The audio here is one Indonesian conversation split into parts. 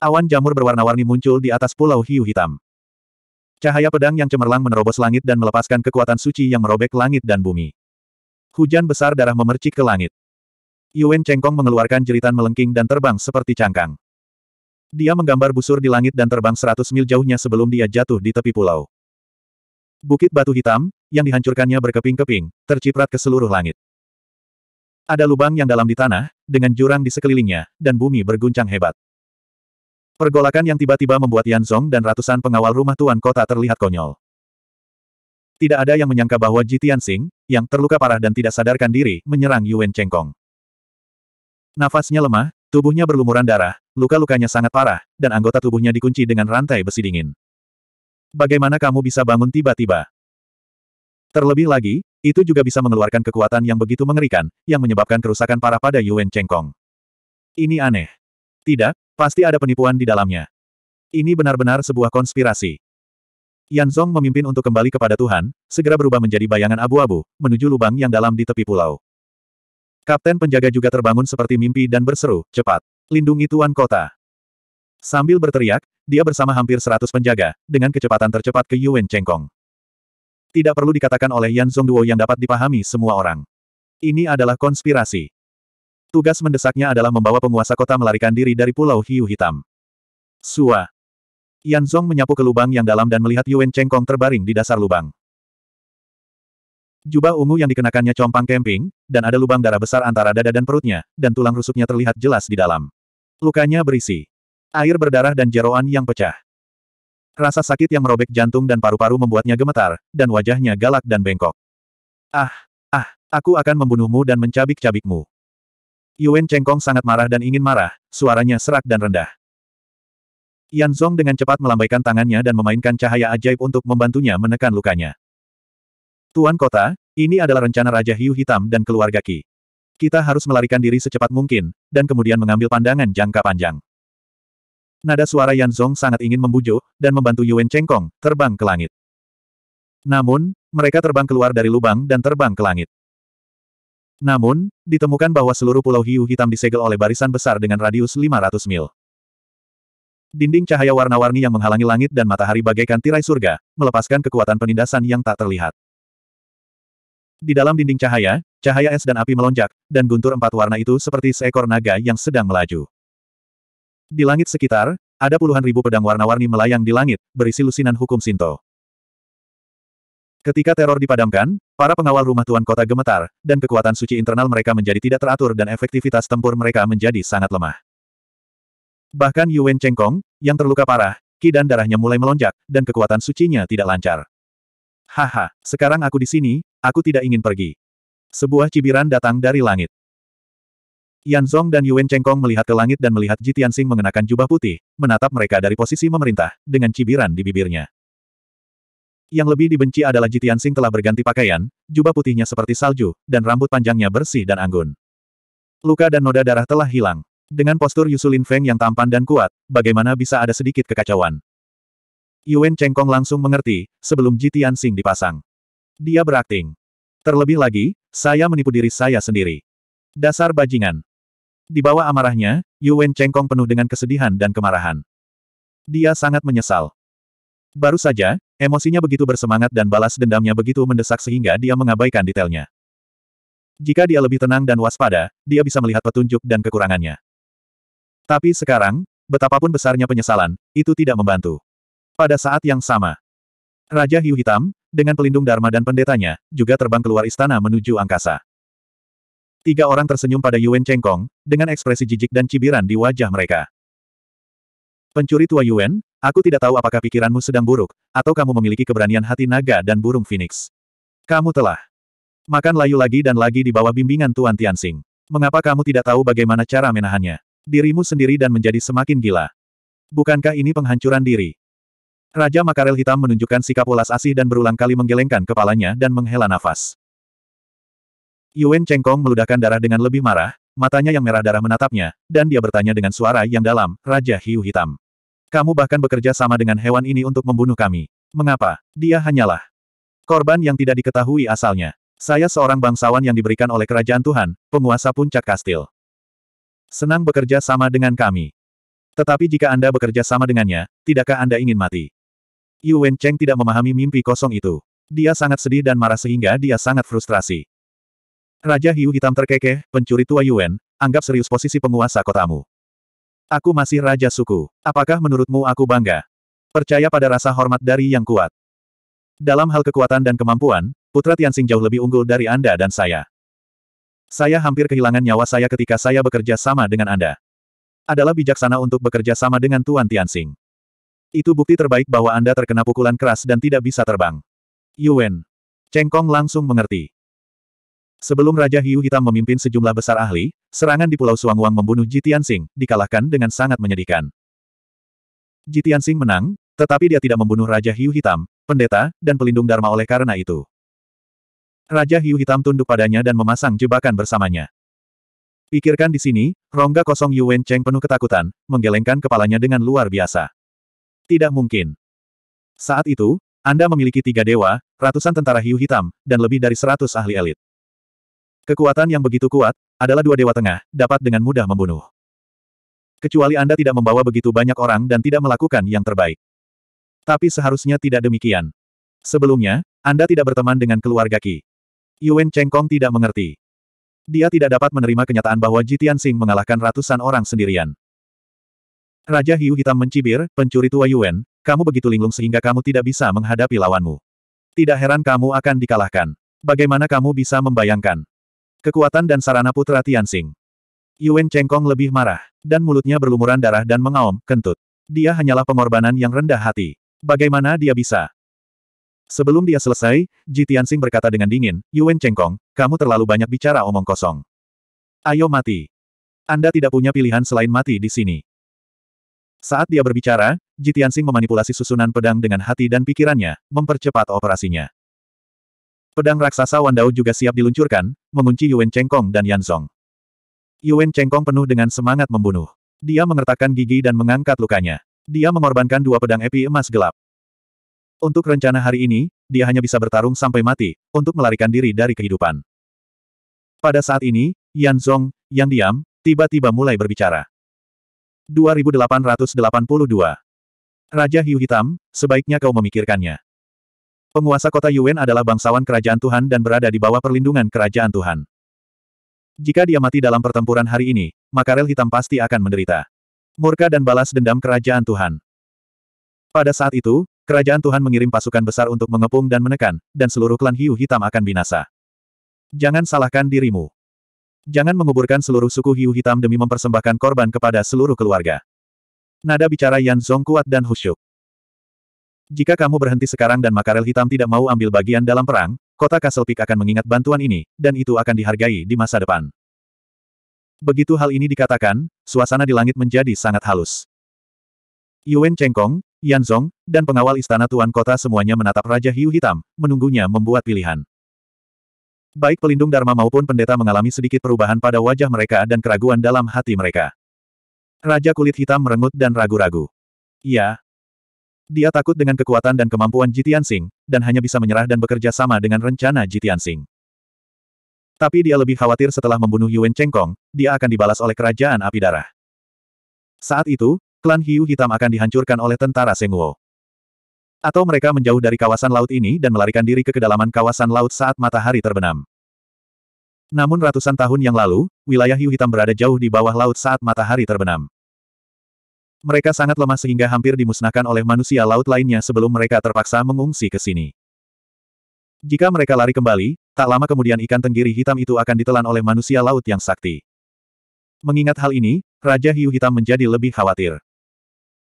Awan jamur berwarna-warni muncul di atas pulau hiu hitam. Cahaya pedang yang cemerlang menerobos langit dan melepaskan kekuatan suci yang merobek langit dan bumi. Hujan besar darah memercik ke langit. Yuan Chengkong mengeluarkan jeritan melengking dan terbang seperti cangkang. Dia menggambar busur di langit dan terbang seratus mil jauhnya sebelum dia jatuh di tepi pulau. Bukit batu hitam, yang dihancurkannya berkeping-keping, terciprat ke seluruh langit. Ada lubang yang dalam di tanah, dengan jurang di sekelilingnya, dan bumi berguncang hebat. Pergolakan yang tiba-tiba membuat Yan Zong dan ratusan pengawal rumah tuan kota terlihat konyol. Tidak ada yang menyangka bahwa Ji Tianxing, yang terluka parah dan tidak sadarkan diri, menyerang Yuan Chengkong. Nafasnya lemah, tubuhnya berlumuran darah, luka-lukanya sangat parah, dan anggota tubuhnya dikunci dengan rantai besi dingin. Bagaimana kamu bisa bangun tiba-tiba? Terlebih lagi, itu juga bisa mengeluarkan kekuatan yang begitu mengerikan, yang menyebabkan kerusakan parah pada Yuan Chengkong. Ini aneh. Tidak, Pasti ada penipuan di dalamnya. Ini benar-benar sebuah konspirasi. Yan Zong memimpin untuk kembali kepada Tuhan, segera berubah menjadi bayangan abu-abu, menuju lubang yang dalam di tepi pulau. Kapten penjaga juga terbangun seperti mimpi dan berseru, cepat, lindungi Tuan Kota. Sambil berteriak, dia bersama hampir seratus penjaga, dengan kecepatan tercepat ke Yuan Chengkong. Tidak perlu dikatakan oleh Yan Zong Duo yang dapat dipahami semua orang. Ini adalah konspirasi. Tugas mendesaknya adalah membawa penguasa kota melarikan diri dari Pulau Hiu Hitam. Sua. Yan Zhong menyapu ke lubang yang dalam dan melihat Yuan Chengkong terbaring di dasar lubang. Jubah ungu yang dikenakannya compang kemping, dan ada lubang darah besar antara dada dan perutnya, dan tulang rusuknya terlihat jelas di dalam. Lukanya berisi. Air berdarah dan jeroan yang pecah. Rasa sakit yang merobek jantung dan paru-paru membuatnya gemetar, dan wajahnya galak dan bengkok. Ah, ah, aku akan membunuhmu dan mencabik-cabikmu. Yuan Chengkong sangat marah dan ingin marah, suaranya serak dan rendah. Yan Zhong dengan cepat melambaikan tangannya dan memainkan cahaya ajaib untuk membantunya menekan lukanya. Tuan Kota, ini adalah rencana Raja Hiu Hitam dan keluarga Ki. Kita harus melarikan diri secepat mungkin, dan kemudian mengambil pandangan jangka panjang. Nada suara Yan Zhong sangat ingin membujuk, dan membantu Yuan Chengkong, terbang ke langit. Namun, mereka terbang keluar dari lubang dan terbang ke langit. Namun, ditemukan bahwa seluruh pulau hiu hitam disegel oleh barisan besar dengan radius 500 mil. Dinding cahaya warna-warni yang menghalangi langit dan matahari bagaikan tirai surga, melepaskan kekuatan penindasan yang tak terlihat. Di dalam dinding cahaya, cahaya es dan api melonjak, dan guntur empat warna itu seperti seekor naga yang sedang melaju. Di langit sekitar, ada puluhan ribu pedang warna-warni melayang di langit, berisi lusinan hukum Sinto. Ketika teror dipadamkan, Para pengawal rumah tuan kota gemetar, dan kekuatan suci internal mereka menjadi tidak teratur dan efektivitas tempur mereka menjadi sangat lemah. Bahkan Yuan Chengkong, yang terluka parah, ki dan darahnya mulai melonjak, dan kekuatan sucinya tidak lancar. Haha, sekarang aku di sini, aku tidak ingin pergi. Sebuah cibiran datang dari langit. Yan Zong dan Yuan Chengkong melihat ke langit dan melihat Ji Tianxing mengenakan jubah putih, menatap mereka dari posisi memerintah, dengan cibiran di bibirnya. Yang lebih dibenci adalah Sing telah berganti pakaian, jubah putihnya seperti salju, dan rambut panjangnya bersih dan anggun. Luka dan noda darah telah hilang. Dengan postur Yusulin Feng yang tampan dan kuat, bagaimana bisa ada sedikit kekacauan? Yuan Chengkong langsung mengerti, sebelum Sing dipasang. Dia berakting. Terlebih lagi, saya menipu diri saya sendiri. Dasar bajingan. Di bawah amarahnya, Yuan Chengkong penuh dengan kesedihan dan kemarahan. Dia sangat menyesal. Baru saja, emosinya begitu bersemangat dan balas dendamnya begitu mendesak sehingga dia mengabaikan detailnya. Jika dia lebih tenang dan waspada, dia bisa melihat petunjuk dan kekurangannya. Tapi sekarang, betapapun besarnya penyesalan, itu tidak membantu. Pada saat yang sama, Raja Hiu Hitam, dengan pelindung Dharma dan pendetanya, juga terbang keluar istana menuju angkasa. Tiga orang tersenyum pada Yuan Chengkong, dengan ekspresi jijik dan cibiran di wajah mereka. Pencuri tua Yuan, Aku tidak tahu apakah pikiranmu sedang buruk, atau kamu memiliki keberanian hati naga dan burung phoenix. Kamu telah makan layu lagi dan lagi di bawah bimbingan Tuan Tianxing. Mengapa kamu tidak tahu bagaimana cara menahannya? Dirimu sendiri dan menjadi semakin gila. Bukankah ini penghancuran diri? Raja Makarel Hitam menunjukkan sikap ulas asih dan berulang kali menggelengkan kepalanya dan menghela nafas. Yuan Chengkong meludahkan darah dengan lebih marah, matanya yang merah darah menatapnya, dan dia bertanya dengan suara yang dalam, Raja Hiu Hitam. Kamu bahkan bekerja sama dengan hewan ini untuk membunuh kami. Mengapa? Dia hanyalah korban yang tidak diketahui asalnya. Saya seorang bangsawan yang diberikan oleh kerajaan Tuhan, penguasa puncak kastil. Senang bekerja sama dengan kami. Tetapi jika Anda bekerja sama dengannya, tidakkah Anda ingin mati? Yu Wen Cheng tidak memahami mimpi kosong itu. Dia sangat sedih dan marah sehingga dia sangat frustrasi. Raja Hiu Hitam terkekeh, pencuri tua Yuan, anggap serius posisi penguasa kotamu. Aku masih raja suku. Apakah menurutmu aku bangga? Percaya pada rasa hormat dari yang kuat. Dalam hal kekuatan dan kemampuan, Putra Tianxing jauh lebih unggul dari Anda dan saya. Saya hampir kehilangan nyawa saya ketika saya bekerja sama dengan Anda. Adalah bijaksana untuk bekerja sama dengan Tuan Tianxing. Itu bukti terbaik bahwa Anda terkena pukulan keras dan tidak bisa terbang. Yuen. Cengkong langsung mengerti. Sebelum Raja Hiu Hitam memimpin sejumlah besar ahli, serangan di Pulau Suangwang membunuh Ji Tianxing, dikalahkan dengan sangat menyedihkan. Ji Tianxing menang, tetapi dia tidak membunuh Raja Hiu Hitam, pendeta, dan pelindung Dharma oleh karena itu. Raja Hiu Hitam tunduk padanya dan memasang jebakan bersamanya. Pikirkan di sini, rongga kosong Yuan Cheng penuh ketakutan, menggelengkan kepalanya dengan luar biasa. Tidak mungkin. Saat itu, Anda memiliki tiga dewa, ratusan tentara hiu hitam, dan lebih dari seratus ahli elit. Kekuatan yang begitu kuat, adalah dua dewa tengah, dapat dengan mudah membunuh. Kecuali Anda tidak membawa begitu banyak orang dan tidak melakukan yang terbaik. Tapi seharusnya tidak demikian. Sebelumnya, Anda tidak berteman dengan keluarga Qi. Yuan Chengkong tidak mengerti. Dia tidak dapat menerima kenyataan bahwa Jitian Sing mengalahkan ratusan orang sendirian. Raja Hiu Hitam mencibir, pencuri tua Yuan, kamu begitu linglung sehingga kamu tidak bisa menghadapi lawanmu. Tidak heran kamu akan dikalahkan. Bagaimana kamu bisa membayangkan? Kekuatan dan sarana putra Tianxing. Yuan Chengkong lebih marah, dan mulutnya berlumuran darah dan mengaum, kentut. Dia hanyalah pengorbanan yang rendah hati. Bagaimana dia bisa? Sebelum dia selesai, Ji Tianxing berkata dengan dingin, Yuan Chengkong, kamu terlalu banyak bicara omong kosong. Ayo mati. Anda tidak punya pilihan selain mati di sini. Saat dia berbicara, Ji Tianxing memanipulasi susunan pedang dengan hati dan pikirannya, mempercepat operasinya. Pedang raksasa Wandao juga siap diluncurkan, mengunci Yuan Chengkong dan Yan Song. Yuan Chengkong penuh dengan semangat membunuh. Dia mengertakkan gigi dan mengangkat lukanya. Dia mengorbankan dua pedang epi emas gelap. Untuk rencana hari ini, dia hanya bisa bertarung sampai mati, untuk melarikan diri dari kehidupan. Pada saat ini, Yan Song, yang diam, tiba-tiba mulai berbicara. 2882 Raja Hiu Hitam, sebaiknya kau memikirkannya. Penguasa kota Yuen adalah bangsawan kerajaan Tuhan dan berada di bawah perlindungan kerajaan Tuhan. Jika dia mati dalam pertempuran hari ini, maka rel hitam pasti akan menderita. Murka dan balas dendam kerajaan Tuhan. Pada saat itu, kerajaan Tuhan mengirim pasukan besar untuk mengepung dan menekan, dan seluruh klan hiu hitam akan binasa. Jangan salahkan dirimu. Jangan menguburkan seluruh suku hiu hitam demi mempersembahkan korban kepada seluruh keluarga. Nada bicara Yan Zong kuat dan husyuk. Jika kamu berhenti sekarang dan Makarel Hitam tidak mau ambil bagian dalam perang, kota Castle Peak akan mengingat bantuan ini, dan itu akan dihargai di masa depan. Begitu hal ini dikatakan, suasana di langit menjadi sangat halus. Yuan Chengkong, Yan Zong, dan pengawal istana Tuan Kota semuanya menatap Raja Hiu Hitam, menunggunya membuat pilihan. Baik pelindung Dharma maupun pendeta mengalami sedikit perubahan pada wajah mereka dan keraguan dalam hati mereka. Raja kulit hitam merengut dan ragu-ragu. Ya, dia takut dengan kekuatan dan kemampuan Jitian Sing, dan hanya bisa menyerah dan bekerja sama dengan rencana Jitian Sing. Tapi dia lebih khawatir setelah membunuh Yuan Chengkong, dia akan dibalas oleh kerajaan api darah. Saat itu, klan Hiu Hitam akan dihancurkan oleh tentara Senguo. Atau mereka menjauh dari kawasan laut ini dan melarikan diri ke kedalaman kawasan laut saat matahari terbenam. Namun ratusan tahun yang lalu, wilayah Hiu Hitam berada jauh di bawah laut saat matahari terbenam. Mereka sangat lemah sehingga hampir dimusnahkan oleh manusia laut lainnya sebelum mereka terpaksa mengungsi ke sini. Jika mereka lari kembali, tak lama kemudian ikan tenggiri hitam itu akan ditelan oleh manusia laut yang sakti. Mengingat hal ini, Raja Hiu Hitam menjadi lebih khawatir.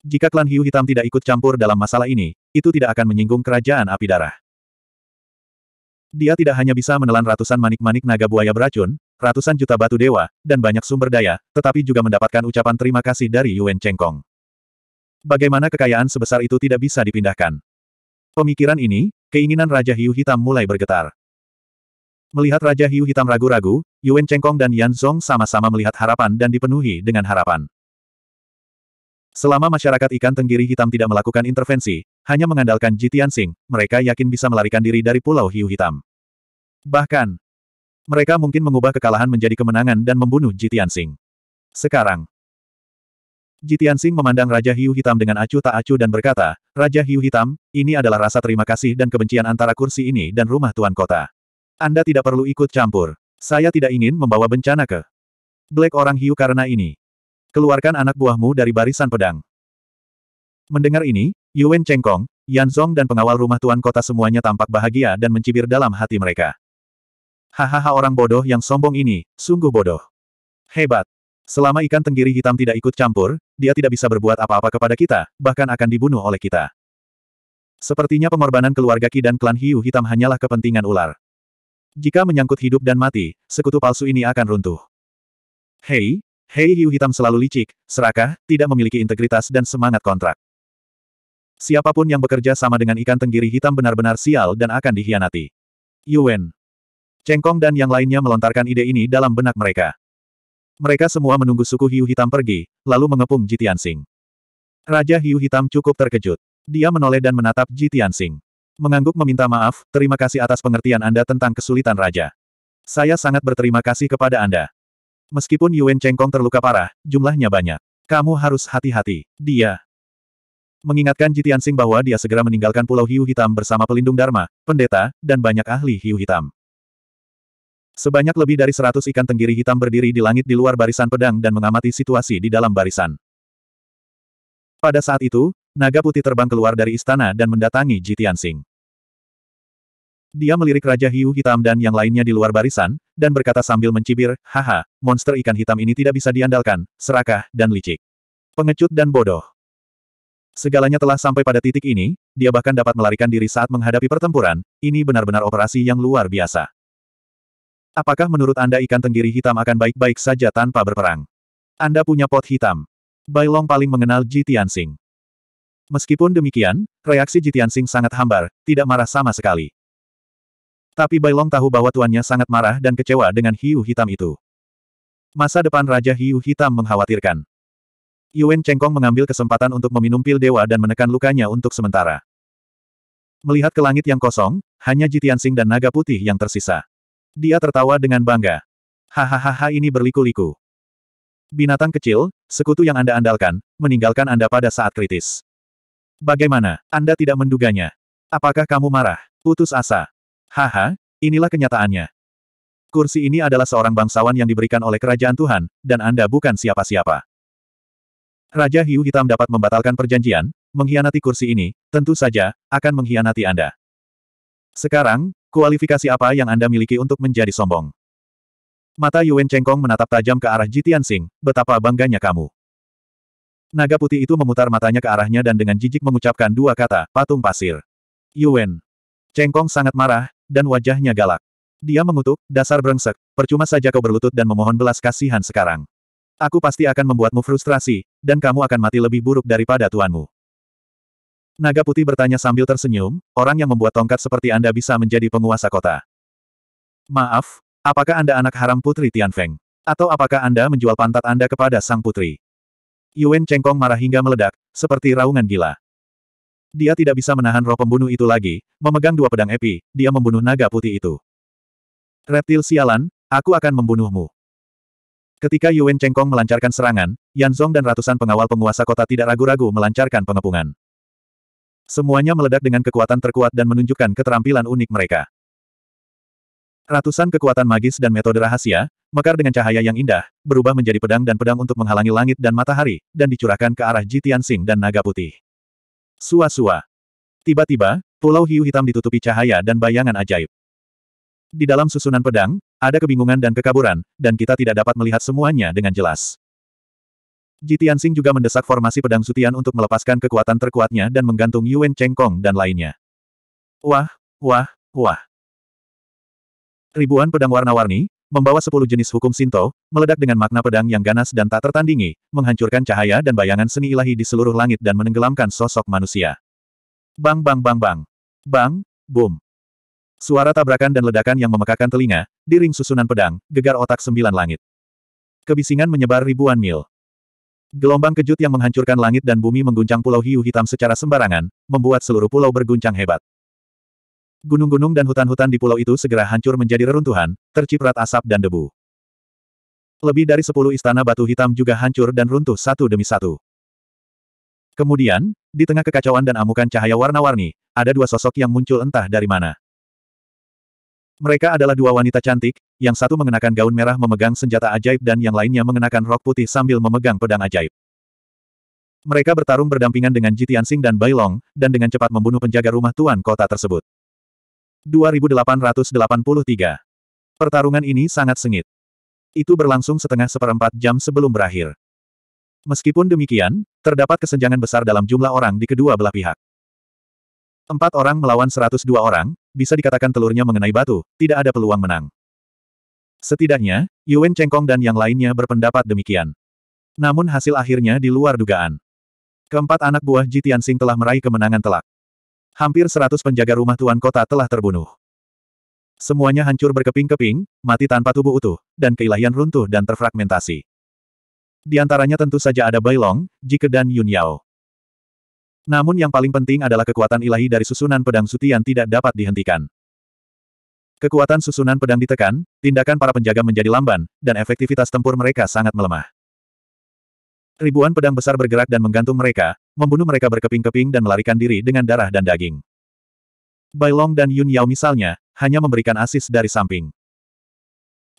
Jika klan Hiu Hitam tidak ikut campur dalam masalah ini, itu tidak akan menyinggung kerajaan api darah. Dia tidak hanya bisa menelan ratusan manik-manik naga buaya beracun, ratusan juta batu dewa, dan banyak sumber daya, tetapi juga mendapatkan ucapan terima kasih dari Yuan Chengkong. Bagaimana kekayaan sebesar itu tidak bisa dipindahkan? Pemikiran ini, keinginan Raja Hiu Hitam mulai bergetar. Melihat Raja Hiu Hitam ragu-ragu, Yuan Chengkong dan Yan Zhong sama-sama melihat harapan dan dipenuhi dengan harapan. Selama masyarakat ikan tenggiri hitam tidak melakukan intervensi, hanya mengandalkan Jitian Sing, mereka yakin bisa melarikan diri dari Pulau Hiu Hitam. Bahkan, mereka mungkin mengubah kekalahan menjadi kemenangan dan membunuh Jitian Sing. Sekarang. Jitian Sing memandang Raja Hiu Hitam dengan acuh tak acuh dan berkata, Raja Hiu Hitam, ini adalah rasa terima kasih dan kebencian antara kursi ini dan rumah Tuan Kota. Anda tidak perlu ikut campur. Saya tidak ingin membawa bencana ke Black orang hiu karena ini. Keluarkan anak buahmu dari barisan pedang. Mendengar ini, Yuan Chengkong, Yan Zong dan pengawal rumah tuan kota semuanya tampak bahagia dan mencibir dalam hati mereka. Hahaha orang bodoh yang sombong ini, sungguh bodoh. Hebat. Selama ikan tenggiri hitam tidak ikut campur, dia tidak bisa berbuat apa-apa kepada kita, bahkan akan dibunuh oleh kita. Sepertinya pengorbanan keluarga Ki dan klan Hiu Hitam hanyalah kepentingan ular. Jika menyangkut hidup dan mati, sekutu palsu ini akan runtuh. Hei, hei Hiu Hitam selalu licik, serakah, tidak memiliki integritas dan semangat kontrak. Siapapun yang bekerja sama dengan ikan tenggiri hitam benar-benar sial dan akan dihianati. Yuen, Cengkong dan yang lainnya melontarkan ide ini dalam benak mereka. Mereka semua menunggu suku hiu hitam pergi, lalu mengepung Jitian Sing. Raja hiu hitam cukup terkejut. Dia menoleh dan menatap Jitian Sing. Mengangguk meminta maaf, terima kasih atas pengertian Anda tentang kesulitan Raja. Saya sangat berterima kasih kepada Anda. Meskipun Yuan Cengkong terluka parah, jumlahnya banyak. Kamu harus hati-hati. Dia mengingatkan Jitian Sing bahwa dia segera meninggalkan Pulau Hiu Hitam bersama pelindung Dharma, pendeta, dan banyak ahli hiu hitam. Sebanyak lebih dari seratus ikan tenggiri hitam berdiri di langit di luar barisan pedang dan mengamati situasi di dalam barisan. Pada saat itu, naga putih terbang keluar dari istana dan mendatangi Jitian Tianxing. Dia melirik Raja Hiu Hitam dan yang lainnya di luar barisan, dan berkata sambil mencibir, Haha, monster ikan hitam ini tidak bisa diandalkan, serakah, dan licik. Pengecut dan bodoh. Segalanya telah sampai pada titik ini, dia bahkan dapat melarikan diri saat menghadapi pertempuran, ini benar-benar operasi yang luar biasa. Apakah menurut Anda ikan tenggiri hitam akan baik-baik saja tanpa berperang? Anda punya pot hitam. Bailong paling mengenal Ji Tianxing. Meskipun demikian, reaksi Ji Tianxing sangat hambar, tidak marah sama sekali. Tapi Bailong tahu bahwa tuannya sangat marah dan kecewa dengan hiu hitam itu. Masa depan Raja Hiu Hitam mengkhawatirkan. Yuan Chengkong mengambil kesempatan untuk meminum pil dewa dan menekan lukanya untuk sementara. Melihat ke langit yang kosong, hanya Ji Tianxing dan naga putih yang tersisa. Dia tertawa dengan bangga. Hahaha ini berliku-liku. Binatang kecil, sekutu yang Anda andalkan, meninggalkan Anda pada saat kritis. Bagaimana, Anda tidak menduganya? Apakah kamu marah? Putus asa. Haha, inilah kenyataannya. Kursi ini adalah seorang bangsawan yang diberikan oleh kerajaan Tuhan, dan Anda bukan siapa-siapa. Raja Hiu Hitam dapat membatalkan perjanjian, mengkhianati kursi ini, tentu saja, akan mengkhianati Anda. Sekarang, Kualifikasi apa yang Anda miliki untuk menjadi sombong? Mata Yuan Chengkong menatap tajam ke arah Jitian Sing, betapa bangganya kamu. Naga putih itu memutar matanya ke arahnya dan dengan jijik mengucapkan dua kata, patung pasir. Yuan. Chengkong sangat marah, dan wajahnya galak. Dia mengutuk, dasar brengsek, percuma saja kau berlutut dan memohon belas kasihan sekarang. Aku pasti akan membuatmu frustrasi, dan kamu akan mati lebih buruk daripada tuanmu. Naga putih bertanya sambil tersenyum, orang yang membuat tongkat seperti Anda bisa menjadi penguasa kota. Maaf, apakah Anda anak haram putri Tian Feng, Atau apakah Anda menjual pantat Anda kepada sang putri? Yuan Chengkong marah hingga meledak, seperti raungan gila. Dia tidak bisa menahan roh pembunuh itu lagi, memegang dua pedang epi, dia membunuh naga putih itu. Reptil sialan, aku akan membunuhmu. Ketika Yuan Chengkong melancarkan serangan, Yan Zong dan ratusan pengawal penguasa kota tidak ragu-ragu melancarkan pengepungan. Semuanya meledak dengan kekuatan terkuat dan menunjukkan keterampilan unik mereka. Ratusan kekuatan magis dan metode rahasia, mekar dengan cahaya yang indah, berubah menjadi pedang dan pedang untuk menghalangi langit dan matahari, dan dicurahkan ke arah Jitian Sing dan Naga Putih. Sua-sua. Tiba-tiba, pulau hiu hitam ditutupi cahaya dan bayangan ajaib. Di dalam susunan pedang, ada kebingungan dan kekaburan, dan kita tidak dapat melihat semuanya dengan jelas. Jitian Sing juga mendesak formasi pedang Sutian untuk melepaskan kekuatan terkuatnya dan menggantung Yuan Chengkong dan lainnya. Wah, wah, wah. Ribuan pedang warna-warni, membawa sepuluh jenis hukum Sinto, meledak dengan makna pedang yang ganas dan tak tertandingi, menghancurkan cahaya dan bayangan seni ilahi di seluruh langit dan menenggelamkan sosok manusia. Bang bang bang bang. Bang, boom. Suara tabrakan dan ledakan yang memekakan telinga, diring susunan pedang, gegar otak sembilan langit. Kebisingan menyebar ribuan mil. Gelombang kejut yang menghancurkan langit dan bumi mengguncang pulau hiu hitam secara sembarangan, membuat seluruh pulau berguncang hebat. Gunung-gunung dan hutan-hutan di pulau itu segera hancur menjadi reruntuhan, terciprat asap dan debu. Lebih dari sepuluh istana batu hitam juga hancur dan runtuh satu demi satu. Kemudian, di tengah kekacauan dan amukan cahaya warna-warni, ada dua sosok yang muncul entah dari mana. Mereka adalah dua wanita cantik, yang satu mengenakan gaun merah memegang senjata ajaib dan yang lainnya mengenakan rok putih sambil memegang pedang ajaib. Mereka bertarung berdampingan dengan Jitiansing dan Bailong, dan dengan cepat membunuh penjaga rumah tuan kota tersebut. 2883 Pertarungan ini sangat sengit. Itu berlangsung setengah seperempat jam sebelum berakhir. Meskipun demikian, terdapat kesenjangan besar dalam jumlah orang di kedua belah pihak. Empat orang melawan 102 orang, bisa dikatakan telurnya mengenai batu, tidak ada peluang menang. Setidaknya, Yuen Chengkong dan yang lainnya berpendapat demikian. Namun hasil akhirnya di luar dugaan. Keempat anak buah Ji Tianxing telah meraih kemenangan telak. Hampir seratus penjaga rumah tuan kota telah terbunuh. Semuanya hancur berkeping-keping, mati tanpa tubuh utuh, dan keilahian runtuh dan terfragmentasi. Di antaranya tentu saja ada Bailong, Jike dan Yun Yao. Namun yang paling penting adalah kekuatan ilahi dari susunan pedang sutian tidak dapat dihentikan. Kekuatan susunan pedang ditekan, tindakan para penjaga menjadi lamban, dan efektivitas tempur mereka sangat melemah. Ribuan pedang besar bergerak dan menggantung mereka, membunuh mereka berkeping-keping dan melarikan diri dengan darah dan daging. Bailong dan Yun Yao misalnya, hanya memberikan asis dari samping.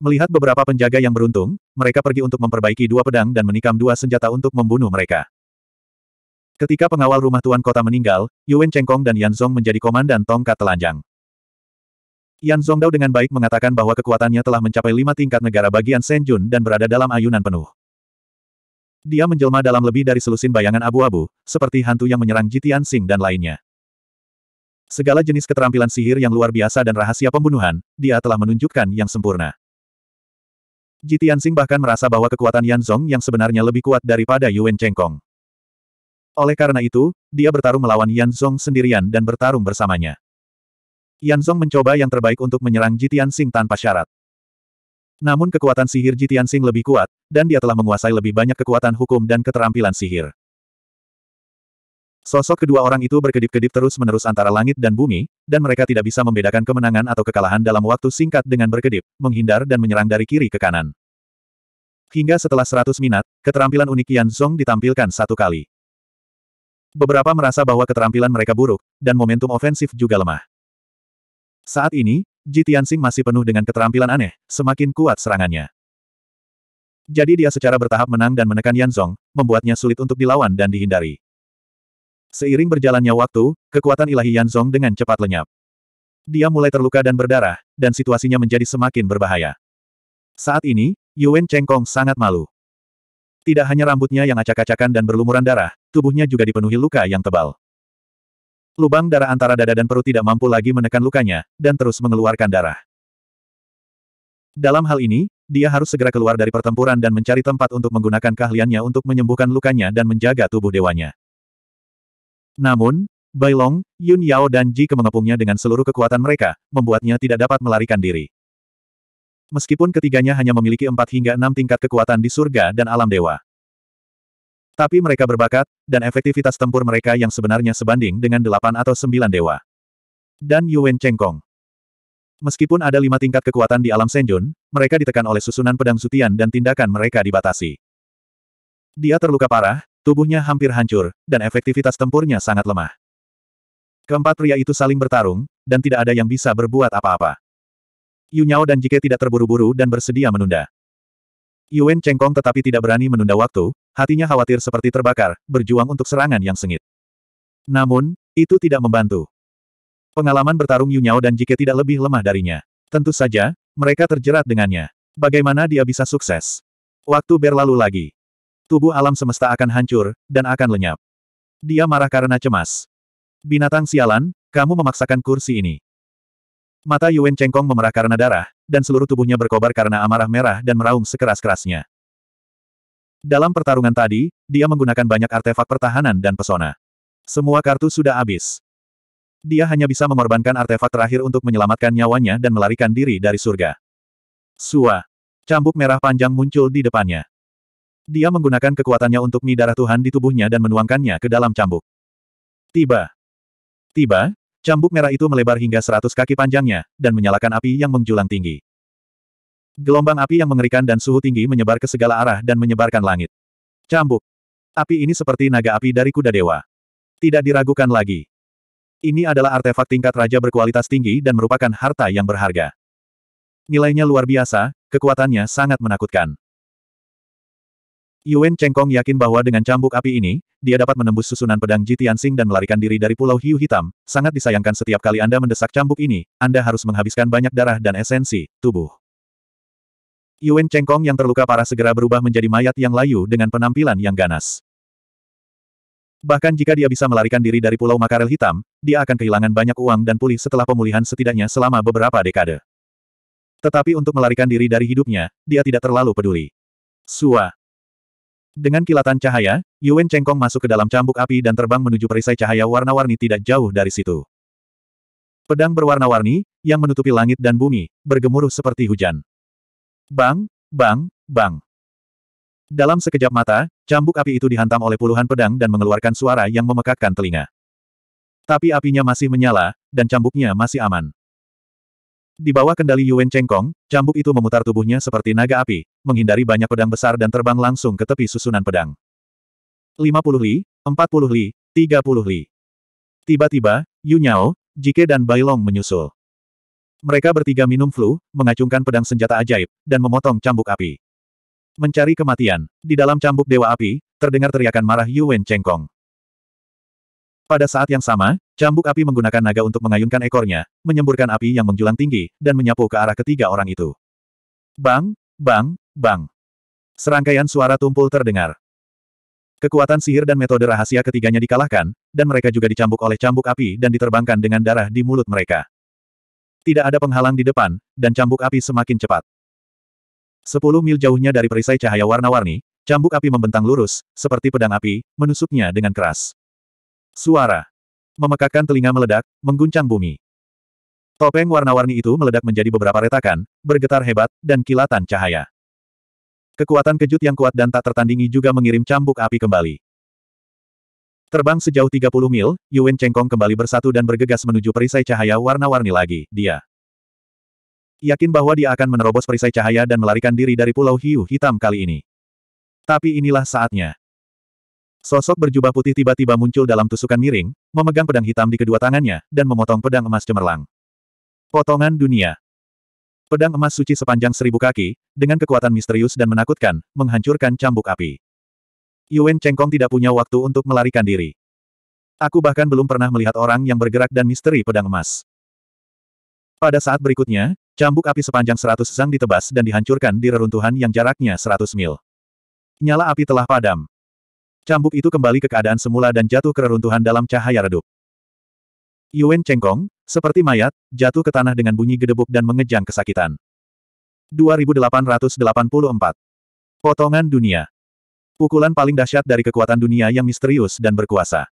Melihat beberapa penjaga yang beruntung, mereka pergi untuk memperbaiki dua pedang dan menikam dua senjata untuk membunuh mereka. Ketika pengawal rumah tuan kota meninggal, Yuan Chengkong dan Yan Zhong menjadi komandan tongkat telanjang. Yan Zongdao dengan baik mengatakan bahwa kekuatannya telah mencapai lima tingkat negara bagian Senjun dan berada dalam ayunan penuh. Dia menjelma dalam lebih dari selusin bayangan abu-abu, seperti hantu yang menyerang Jitian Sing dan lainnya. Segala jenis keterampilan sihir yang luar biasa dan rahasia pembunuhan, dia telah menunjukkan yang sempurna. Jitian Sing bahkan merasa bahwa kekuatan Yan Zhong yang sebenarnya lebih kuat daripada Yuan Chengkong. Oleh karena itu, dia bertarung melawan Yan Zhong sendirian dan bertarung bersamanya. Yan Zhong mencoba yang terbaik untuk menyerang Jitian Sing tanpa syarat. Namun kekuatan sihir Jitian Sing lebih kuat, dan dia telah menguasai lebih banyak kekuatan hukum dan keterampilan sihir. Sosok kedua orang itu berkedip-kedip terus-menerus antara langit dan bumi, dan mereka tidak bisa membedakan kemenangan atau kekalahan dalam waktu singkat dengan berkedip, menghindar dan menyerang dari kiri ke kanan. Hingga setelah 100 minat, keterampilan unik Yan Zhong ditampilkan satu kali. Beberapa merasa bahwa keterampilan mereka buruk, dan momentum ofensif juga lemah. Saat ini, Ji Tianxing masih penuh dengan keterampilan aneh, semakin kuat serangannya. Jadi dia secara bertahap menang dan menekan Yan Zhong, membuatnya sulit untuk dilawan dan dihindari. Seiring berjalannya waktu, kekuatan ilahi Yan Zhong dengan cepat lenyap. Dia mulai terluka dan berdarah, dan situasinya menjadi semakin berbahaya. Saat ini, Yuan Chengkong sangat malu. Tidak hanya rambutnya yang acak-acakan dan berlumuran darah, tubuhnya juga dipenuhi luka yang tebal. Lubang darah antara dada dan perut tidak mampu lagi menekan lukanya, dan terus mengeluarkan darah. Dalam hal ini, dia harus segera keluar dari pertempuran dan mencari tempat untuk menggunakan keahliannya untuk menyembuhkan lukanya dan menjaga tubuh dewanya. Namun, Bailong, Yun Yao dan Ji kemengepungnya dengan seluruh kekuatan mereka, membuatnya tidak dapat melarikan diri. Meskipun ketiganya hanya memiliki empat hingga enam tingkat kekuatan di surga dan alam dewa. Tapi mereka berbakat, dan efektivitas tempur mereka yang sebenarnya sebanding dengan delapan atau sembilan dewa. Dan Yuan Chengkong. Meskipun ada lima tingkat kekuatan di alam Senjun, mereka ditekan oleh susunan pedang sutian dan tindakan mereka dibatasi. Dia terluka parah, tubuhnya hampir hancur, dan efektivitas tempurnya sangat lemah. Keempat pria itu saling bertarung, dan tidak ada yang bisa berbuat apa-apa. Yu Nyao dan Jike tidak terburu-buru dan bersedia menunda. Yuen cengkong tetapi tidak berani menunda waktu, hatinya khawatir seperti terbakar, berjuang untuk serangan yang sengit. Namun, itu tidak membantu. Pengalaman bertarung Yu Nyao dan Jike tidak lebih lemah darinya. Tentu saja, mereka terjerat dengannya. Bagaimana dia bisa sukses? Waktu berlalu lagi. Tubuh alam semesta akan hancur, dan akan lenyap. Dia marah karena cemas. Binatang sialan, kamu memaksakan kursi ini. Mata Yuan Chengkong memerah karena darah, dan seluruh tubuhnya berkobar karena amarah merah dan meraung sekeras-kerasnya. Dalam pertarungan tadi, dia menggunakan banyak artefak pertahanan dan pesona. Semua kartu sudah habis. Dia hanya bisa mengorbankan artefak terakhir untuk menyelamatkan nyawanya dan melarikan diri dari surga. Sua. Cambuk merah panjang muncul di depannya. Dia menggunakan kekuatannya untuk mi darah Tuhan di tubuhnya dan menuangkannya ke dalam cambuk. Tiba. Tiba, Cambuk merah itu melebar hingga seratus kaki panjangnya, dan menyalakan api yang menjulang tinggi. Gelombang api yang mengerikan dan suhu tinggi menyebar ke segala arah dan menyebarkan langit. Cambuk. Api ini seperti naga api dari kuda dewa. Tidak diragukan lagi. Ini adalah artefak tingkat raja berkualitas tinggi dan merupakan harta yang berharga. Nilainya luar biasa, kekuatannya sangat menakutkan. Yuan Chengkong yakin bahwa dengan cambuk api ini, dia dapat menembus susunan pedang Ji Tianxing dan melarikan diri dari Pulau Hiu Hitam. Sangat disayangkan setiap kali Anda mendesak cambuk ini, Anda harus menghabiskan banyak darah dan esensi tubuh. Yuan Chengkong yang terluka parah segera berubah menjadi mayat yang layu dengan penampilan yang ganas. Bahkan jika dia bisa melarikan diri dari Pulau Makarel Hitam, dia akan kehilangan banyak uang dan pulih setelah pemulihan setidaknya selama beberapa dekade. Tetapi untuk melarikan diri dari hidupnya, dia tidak terlalu peduli. Sua, dengan kilatan cahaya, Yuen Chengkong masuk ke dalam cambuk api dan terbang menuju perisai cahaya warna-warni tidak jauh dari situ. Pedang berwarna-warni, yang menutupi langit dan bumi, bergemuruh seperti hujan. Bang, bang, bang. Dalam sekejap mata, cambuk api itu dihantam oleh puluhan pedang dan mengeluarkan suara yang memekakkan telinga. Tapi apinya masih menyala, dan cambuknya masih aman. Di bawah kendali Yuan Chengkong, cambuk itu memutar tubuhnya seperti naga api, menghindari banyak pedang besar dan terbang langsung ke tepi susunan pedang. 50 li, 40 li, 30 li. Tiba-tiba, Yu Nyao, Jike dan Bailong menyusul. Mereka bertiga minum flu, mengacungkan pedang senjata ajaib, dan memotong cambuk api. Mencari kematian, di dalam cambuk dewa api, terdengar teriakan marah Yuan Chengkong. Pada saat yang sama, Cambuk api menggunakan naga untuk mengayunkan ekornya, menyemburkan api yang menjulang tinggi, dan menyapu ke arah ketiga orang itu. Bang, bang, bang. Serangkaian suara tumpul terdengar. Kekuatan sihir dan metode rahasia ketiganya dikalahkan, dan mereka juga dicambuk oleh cambuk api dan diterbangkan dengan darah di mulut mereka. Tidak ada penghalang di depan, dan cambuk api semakin cepat. Sepuluh mil jauhnya dari perisai cahaya warna-warni, cambuk api membentang lurus, seperti pedang api, menusuknya dengan keras. Suara memekakkan telinga meledak, mengguncang bumi. Topeng warna-warni itu meledak menjadi beberapa retakan, bergetar hebat, dan kilatan cahaya. Kekuatan kejut yang kuat dan tak tertandingi juga mengirim cambuk api kembali. Terbang sejauh 30 mil, Yuen Chengkong kembali bersatu dan bergegas menuju perisai cahaya warna-warni lagi, dia. Yakin bahwa dia akan menerobos perisai cahaya dan melarikan diri dari Pulau Hiu Hitam kali ini. Tapi inilah saatnya. Sosok berjubah putih tiba-tiba muncul dalam tusukan miring, memegang pedang hitam di kedua tangannya, dan memotong pedang emas cemerlang. Potongan dunia. Pedang emas suci sepanjang seribu kaki, dengan kekuatan misterius dan menakutkan, menghancurkan cambuk api. Yuan Chengkong tidak punya waktu untuk melarikan diri. Aku bahkan belum pernah melihat orang yang bergerak dan misteri pedang emas. Pada saat berikutnya, cambuk api sepanjang seratus zang ditebas dan dihancurkan di reruntuhan yang jaraknya seratus mil. Nyala api telah padam. Cambuk itu kembali ke keadaan semula dan jatuh ke reruntuhan dalam cahaya redup. Yuan Chengkong, seperti mayat, jatuh ke tanah dengan bunyi gedebuk dan mengejang kesakitan. 2884. Potongan Dunia Pukulan paling dahsyat dari kekuatan dunia yang misterius dan berkuasa.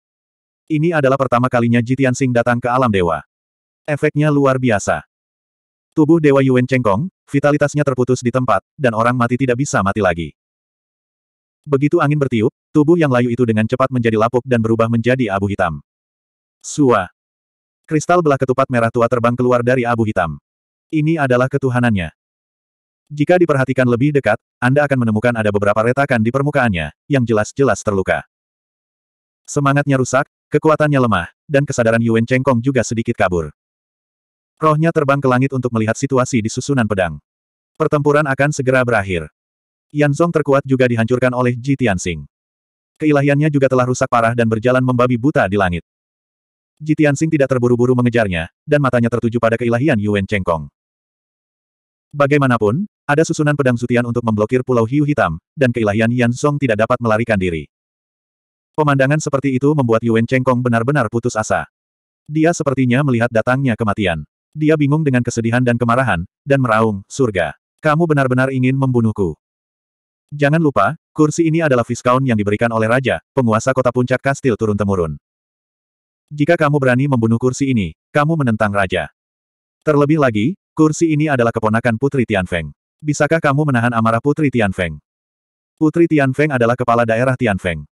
Ini adalah pertama kalinya Jitian Sing datang ke alam dewa. Efeknya luar biasa. Tubuh Dewa Yuan Chengkong, vitalitasnya terputus di tempat, dan orang mati tidak bisa mati lagi. Begitu angin bertiup, tubuh yang layu itu dengan cepat menjadi lapuk dan berubah menjadi abu hitam. Sua. Kristal belah ketupat merah tua terbang keluar dari abu hitam. Ini adalah ketuhanannya. Jika diperhatikan lebih dekat, Anda akan menemukan ada beberapa retakan di permukaannya, yang jelas-jelas terluka. Semangatnya rusak, kekuatannya lemah, dan kesadaran Yuan Chengkong juga sedikit kabur. Rohnya terbang ke langit untuk melihat situasi di susunan pedang. Pertempuran akan segera berakhir. Yan Song terkuat juga dihancurkan oleh Ji Tianxing. Keilahiannya juga telah rusak parah dan berjalan membabi buta di langit. Ji Tianxing tidak terburu-buru mengejarnya, dan matanya tertuju pada keilahian Yuan Chengkong. Bagaimanapun, ada susunan pedang sutian untuk memblokir Pulau Hiu Hitam, dan keilahian Yan Song tidak dapat melarikan diri. Pemandangan seperti itu membuat Yuan Chengkong benar-benar putus asa. Dia sepertinya melihat datangnya kematian. Dia bingung dengan kesedihan dan kemarahan, dan meraung, surga. Kamu benar-benar ingin membunuhku. Jangan lupa, kursi ini adalah viskaun yang diberikan oleh Raja, penguasa kota puncak kastil turun-temurun. Jika kamu berani membunuh kursi ini, kamu menentang Raja. Terlebih lagi, kursi ini adalah keponakan Putri Tianfeng. Bisakah kamu menahan amarah Putri Tianfeng? Putri Tianfeng adalah kepala daerah Tianfeng.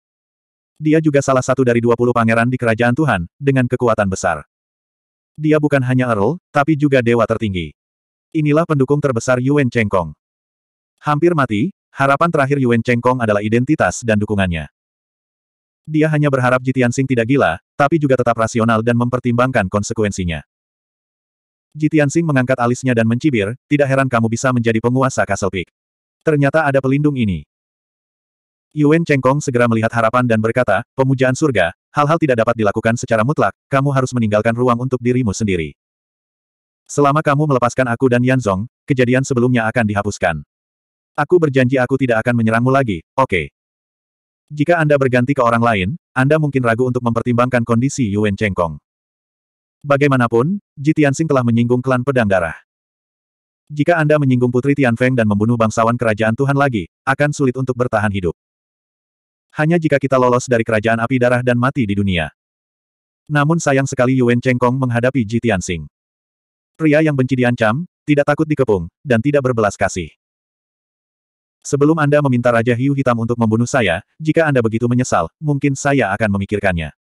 Dia juga salah satu dari 20 pangeran di kerajaan Tuhan, dengan kekuatan besar. Dia bukan hanya Earl, tapi juga dewa tertinggi. Inilah pendukung terbesar Yuan Chengkong. Hampir mati, Harapan terakhir Yuan Chengkong adalah identitas dan dukungannya. Dia hanya berharap Jitian Sing tidak gila, tapi juga tetap rasional dan mempertimbangkan konsekuensinya. Jitian Sing mengangkat alisnya dan mencibir, tidak heran kamu bisa menjadi penguasa Castle Peak. Ternyata ada pelindung ini. Yuan Chengkong segera melihat harapan dan berkata, pemujaan surga, hal-hal tidak dapat dilakukan secara mutlak, kamu harus meninggalkan ruang untuk dirimu sendiri. Selama kamu melepaskan aku dan Yan Zong, kejadian sebelumnya akan dihapuskan. Aku berjanji aku tidak akan menyerangmu lagi, oke. Okay. Jika Anda berganti ke orang lain, Anda mungkin ragu untuk mempertimbangkan kondisi Yuan Chengkong. Bagaimanapun, Ji Tianxing telah menyinggung klan pedang darah. Jika Anda menyinggung Putri Tianfeng dan membunuh bangsawan kerajaan Tuhan lagi, akan sulit untuk bertahan hidup. Hanya jika kita lolos dari kerajaan api darah dan mati di dunia. Namun sayang sekali Yuan Chengkong menghadapi Ji Tianxing. Pria yang benci diancam, tidak takut dikepung, dan tidak berbelas kasih. Sebelum Anda meminta Raja Hiu Hitam untuk membunuh saya, jika Anda begitu menyesal, mungkin saya akan memikirkannya.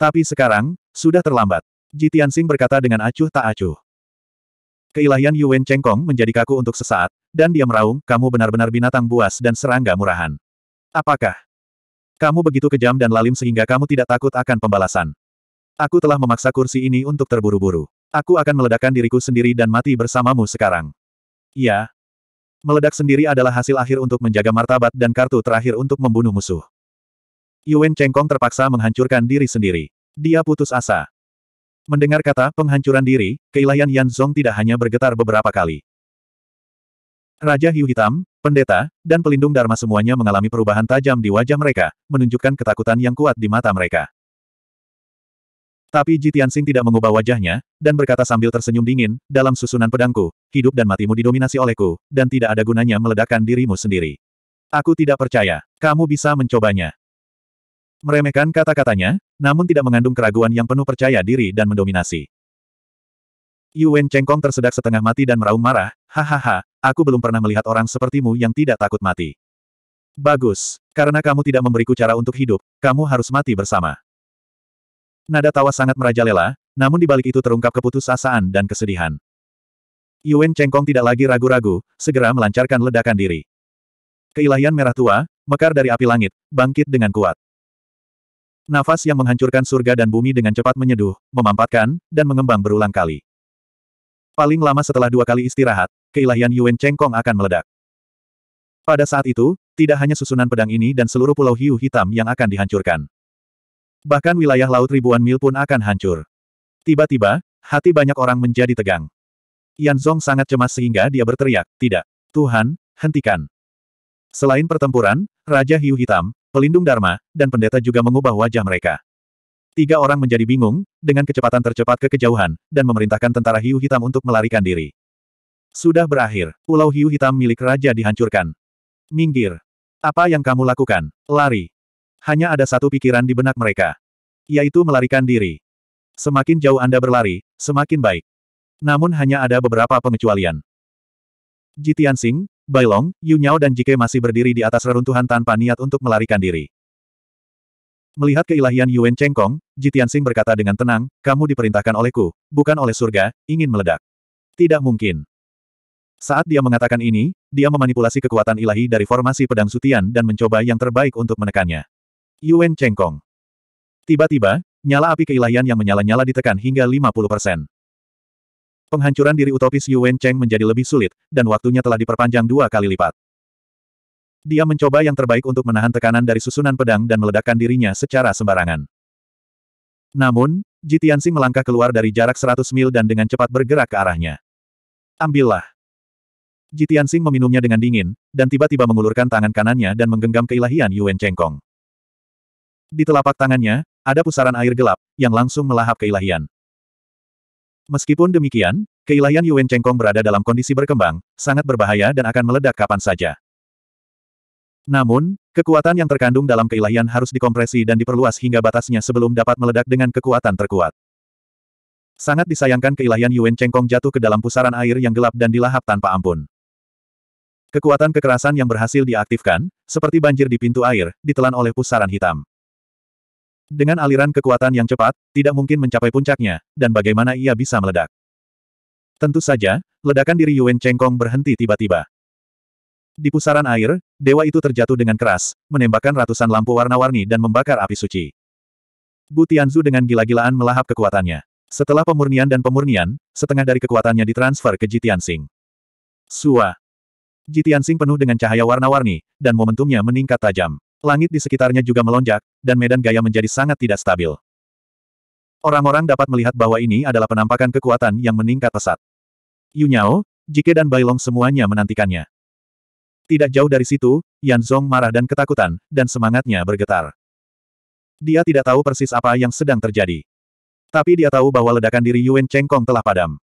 Tapi sekarang, sudah terlambat. Ji Tianxing berkata dengan acuh tak acuh. Keilahian Yuan Chengkong menjadi kaku untuk sesaat, dan dia meraung, kamu benar-benar binatang buas dan serangga murahan. Apakah? Kamu begitu kejam dan lalim sehingga kamu tidak takut akan pembalasan. Aku telah memaksa kursi ini untuk terburu-buru. Aku akan meledakkan diriku sendiri dan mati bersamamu sekarang. Ya, meledak sendiri adalah hasil akhir untuk menjaga martabat dan kartu terakhir untuk membunuh musuh. Yuan Chengkong terpaksa menghancurkan diri sendiri. Dia putus asa. Mendengar kata penghancuran diri, keilayan Yan Zhong tidak hanya bergetar beberapa kali. Raja Hiu Hitam, pendeta, dan pelindung Dharma semuanya mengalami perubahan tajam di wajah mereka, menunjukkan ketakutan yang kuat di mata mereka. Tapi Ji Tianxing tidak mengubah wajahnya, dan berkata sambil tersenyum dingin, dalam susunan pedangku, hidup dan matimu didominasi olehku, dan tidak ada gunanya meledakkan dirimu sendiri. Aku tidak percaya, kamu bisa mencobanya. Meremehkan kata-katanya, namun tidak mengandung keraguan yang penuh percaya diri dan mendominasi. Yuan Chengkong tersedak setengah mati dan meraung marah, hahaha, aku belum pernah melihat orang sepertimu yang tidak takut mati. Bagus, karena kamu tidak memberiku cara untuk hidup, kamu harus mati bersama. Nada tawa sangat merajalela, namun di balik itu terungkap keputusasaan dan kesedihan. Yuan Chengkong tidak lagi ragu-ragu, segera melancarkan ledakan diri. Keilahian merah tua, mekar dari api langit, bangkit dengan kuat. Nafas yang menghancurkan surga dan bumi dengan cepat menyeduh, memampatkan, dan mengembang berulang kali. Paling lama setelah dua kali istirahat, keilahian Yuan Chengkong akan meledak. Pada saat itu, tidak hanya susunan pedang ini dan seluruh pulau hiu hitam yang akan dihancurkan. Bahkan wilayah laut ribuan mil pun akan hancur. Tiba-tiba, hati banyak orang menjadi tegang. Yan Zhong sangat cemas sehingga dia berteriak, tidak. Tuhan, hentikan. Selain pertempuran, Raja Hiu Hitam, Pelindung Dharma, dan Pendeta juga mengubah wajah mereka. Tiga orang menjadi bingung, dengan kecepatan tercepat ke kejauhan, dan memerintahkan tentara Hiu Hitam untuk melarikan diri. Sudah berakhir, pulau Hiu Hitam milik Raja dihancurkan. Minggir. Apa yang kamu lakukan? Lari. Hanya ada satu pikiran di benak mereka. Yaitu melarikan diri. Semakin jauh Anda berlari, semakin baik. Namun hanya ada beberapa pengecualian. Jitian Singh, Bailong, Yu dan Jike masih berdiri di atas reruntuhan tanpa niat untuk melarikan diri. Melihat keilahian Yuan Chengkong, Jitian berkata dengan tenang, kamu diperintahkan olehku, bukan oleh surga, ingin meledak. Tidak mungkin. Saat dia mengatakan ini, dia memanipulasi kekuatan ilahi dari formasi pedang sutian dan mencoba yang terbaik untuk menekannya. Yuan Chengkong. Tiba-tiba, nyala api keilahian yang menyala-nyala ditekan hingga 50 Penghancuran diri utopis Yuan Cheng menjadi lebih sulit, dan waktunya telah diperpanjang dua kali lipat. Dia mencoba yang terbaik untuk menahan tekanan dari susunan pedang dan meledakkan dirinya secara sembarangan. Namun, Tianxing melangkah keluar dari jarak 100 mil dan dengan cepat bergerak ke arahnya. Ambillah. Tianxing meminumnya dengan dingin, dan tiba-tiba mengulurkan tangan kanannya dan menggenggam keilahian Yuan Chengkong. Di telapak tangannya, ada pusaran air gelap, yang langsung melahap keilahian. Meskipun demikian, keilahian Yuan Chengkong berada dalam kondisi berkembang, sangat berbahaya dan akan meledak kapan saja. Namun, kekuatan yang terkandung dalam keilahian harus dikompresi dan diperluas hingga batasnya sebelum dapat meledak dengan kekuatan terkuat. Sangat disayangkan keilahian Yuan Chengkong jatuh ke dalam pusaran air yang gelap dan dilahap tanpa ampun. Kekuatan kekerasan yang berhasil diaktifkan, seperti banjir di pintu air, ditelan oleh pusaran hitam. Dengan aliran kekuatan yang cepat, tidak mungkin mencapai puncaknya, dan bagaimana ia bisa meledak. Tentu saja, ledakan diri Yuan Chengkong berhenti tiba-tiba. Di pusaran air, dewa itu terjatuh dengan keras, menembakkan ratusan lampu warna-warni dan membakar api suci. Bu Tianzu dengan gila-gilaan melahap kekuatannya. Setelah pemurnian dan pemurnian, setengah dari kekuatannya ditransfer ke Jitiansing. Sua. Jitiansing penuh dengan cahaya warna-warni, dan momentumnya meningkat tajam. Langit di sekitarnya juga melonjak, dan medan gaya menjadi sangat tidak stabil. Orang-orang dapat melihat bahwa ini adalah penampakan kekuatan yang meningkat pesat. Yunyao, Jike dan Bailong semuanya menantikannya. Tidak jauh dari situ, Yan Zhong marah dan ketakutan, dan semangatnya bergetar. Dia tidak tahu persis apa yang sedang terjadi. Tapi dia tahu bahwa ledakan diri Yuan Chengkong telah padam.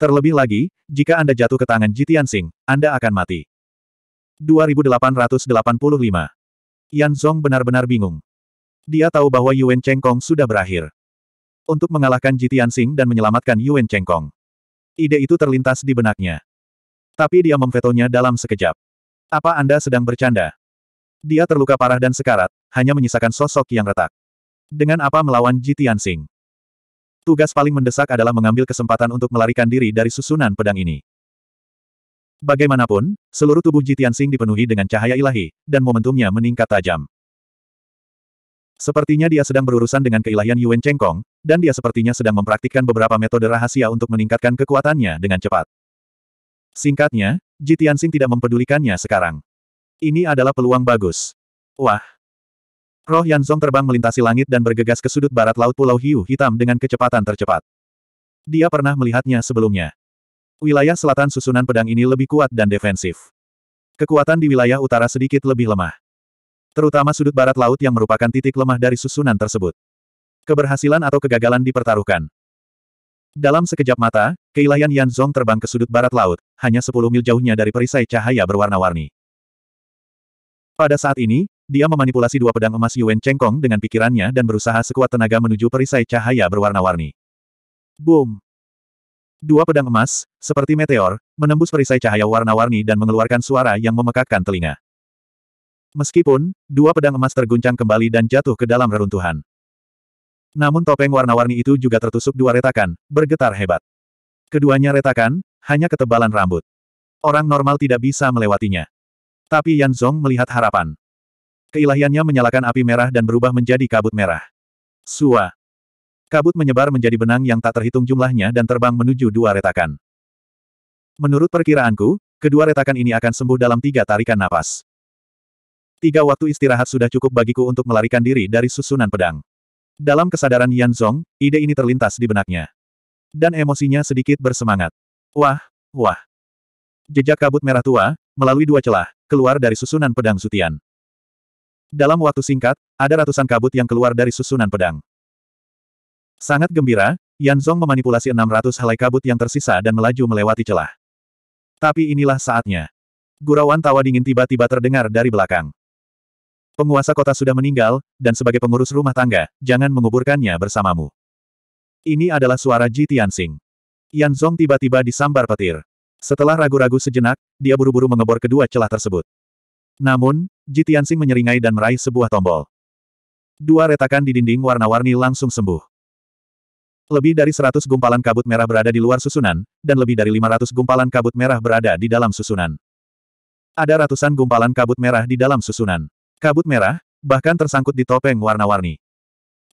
Terlebih lagi, jika Anda jatuh ke tangan Jitian Singh, Anda akan mati. 2885 Yan Zhong benar-benar bingung. Dia tahu bahwa Yuan Chengkong sudah berakhir. Untuk mengalahkan Ji Tianxing dan menyelamatkan Yuan Chengkong. Ide itu terlintas di benaknya. Tapi dia memvetonya dalam sekejap. Apa Anda sedang bercanda? Dia terluka parah dan sekarat, hanya menyisakan sosok yang retak. Dengan apa melawan Ji Tianxing? Tugas paling mendesak adalah mengambil kesempatan untuk melarikan diri dari susunan pedang ini. Bagaimanapun, seluruh tubuh Jitian Sing dipenuhi dengan cahaya ilahi, dan momentumnya meningkat tajam. Sepertinya dia sedang berurusan dengan keilahian Yuan Chengkong, dan dia sepertinya sedang mempraktikkan beberapa metode rahasia untuk meningkatkan kekuatannya dengan cepat. Singkatnya, Jitian Sing tidak mempedulikannya sekarang. Ini adalah peluang bagus. Wah! Roh Yanzong terbang melintasi langit dan bergegas ke sudut barat laut Pulau Hiu Hitam dengan kecepatan tercepat. Dia pernah melihatnya sebelumnya. Wilayah selatan susunan pedang ini lebih kuat dan defensif. Kekuatan di wilayah utara sedikit lebih lemah. Terutama sudut barat laut yang merupakan titik lemah dari susunan tersebut. Keberhasilan atau kegagalan dipertaruhkan. Dalam sekejap mata, keilayan Yan Zhong terbang ke sudut barat laut, hanya 10 mil jauhnya dari perisai cahaya berwarna-warni. Pada saat ini, dia memanipulasi dua pedang emas Yuan Chengkong dengan pikirannya dan berusaha sekuat tenaga menuju perisai cahaya berwarna-warni. Boom! Dua pedang emas, seperti meteor, menembus perisai cahaya warna-warni dan mengeluarkan suara yang memekakkan telinga. Meskipun, dua pedang emas terguncang kembali dan jatuh ke dalam reruntuhan. Namun topeng warna-warni itu juga tertusuk dua retakan, bergetar hebat. Keduanya retakan, hanya ketebalan rambut. Orang normal tidak bisa melewatinya. Tapi Yan Zong melihat harapan. Keilahiannya menyalakan api merah dan berubah menjadi kabut merah. Sua, Kabut menyebar menjadi benang yang tak terhitung jumlahnya dan terbang menuju dua retakan. Menurut perkiraanku, kedua retakan ini akan sembuh dalam tiga tarikan napas. Tiga waktu istirahat sudah cukup bagiku untuk melarikan diri dari susunan pedang. Dalam kesadaran Yan Zong, ide ini terlintas di benaknya. Dan emosinya sedikit bersemangat. Wah, wah. Jejak kabut merah tua, melalui dua celah, keluar dari susunan pedang Sutian. Dalam waktu singkat, ada ratusan kabut yang keluar dari susunan pedang. Sangat gembira, Yan Zhong memanipulasi 600 helai kabut yang tersisa dan melaju melewati celah. Tapi inilah saatnya. Gurauan tawa dingin tiba-tiba terdengar dari belakang. Penguasa kota sudah meninggal, dan sebagai pengurus rumah tangga, jangan menguburkannya bersamamu. Ini adalah suara Ji Tianxing. Yan Zhong tiba-tiba disambar petir. Setelah ragu-ragu sejenak, dia buru-buru mengebor kedua celah tersebut. Namun, Ji Tianxing menyeringai dan meraih sebuah tombol. Dua retakan di dinding warna-warni langsung sembuh. Lebih dari 100 gumpalan kabut merah berada di luar susunan, dan lebih dari 500 gumpalan kabut merah berada di dalam susunan. Ada ratusan gumpalan kabut merah di dalam susunan. Kabut merah, bahkan tersangkut di topeng warna-warni.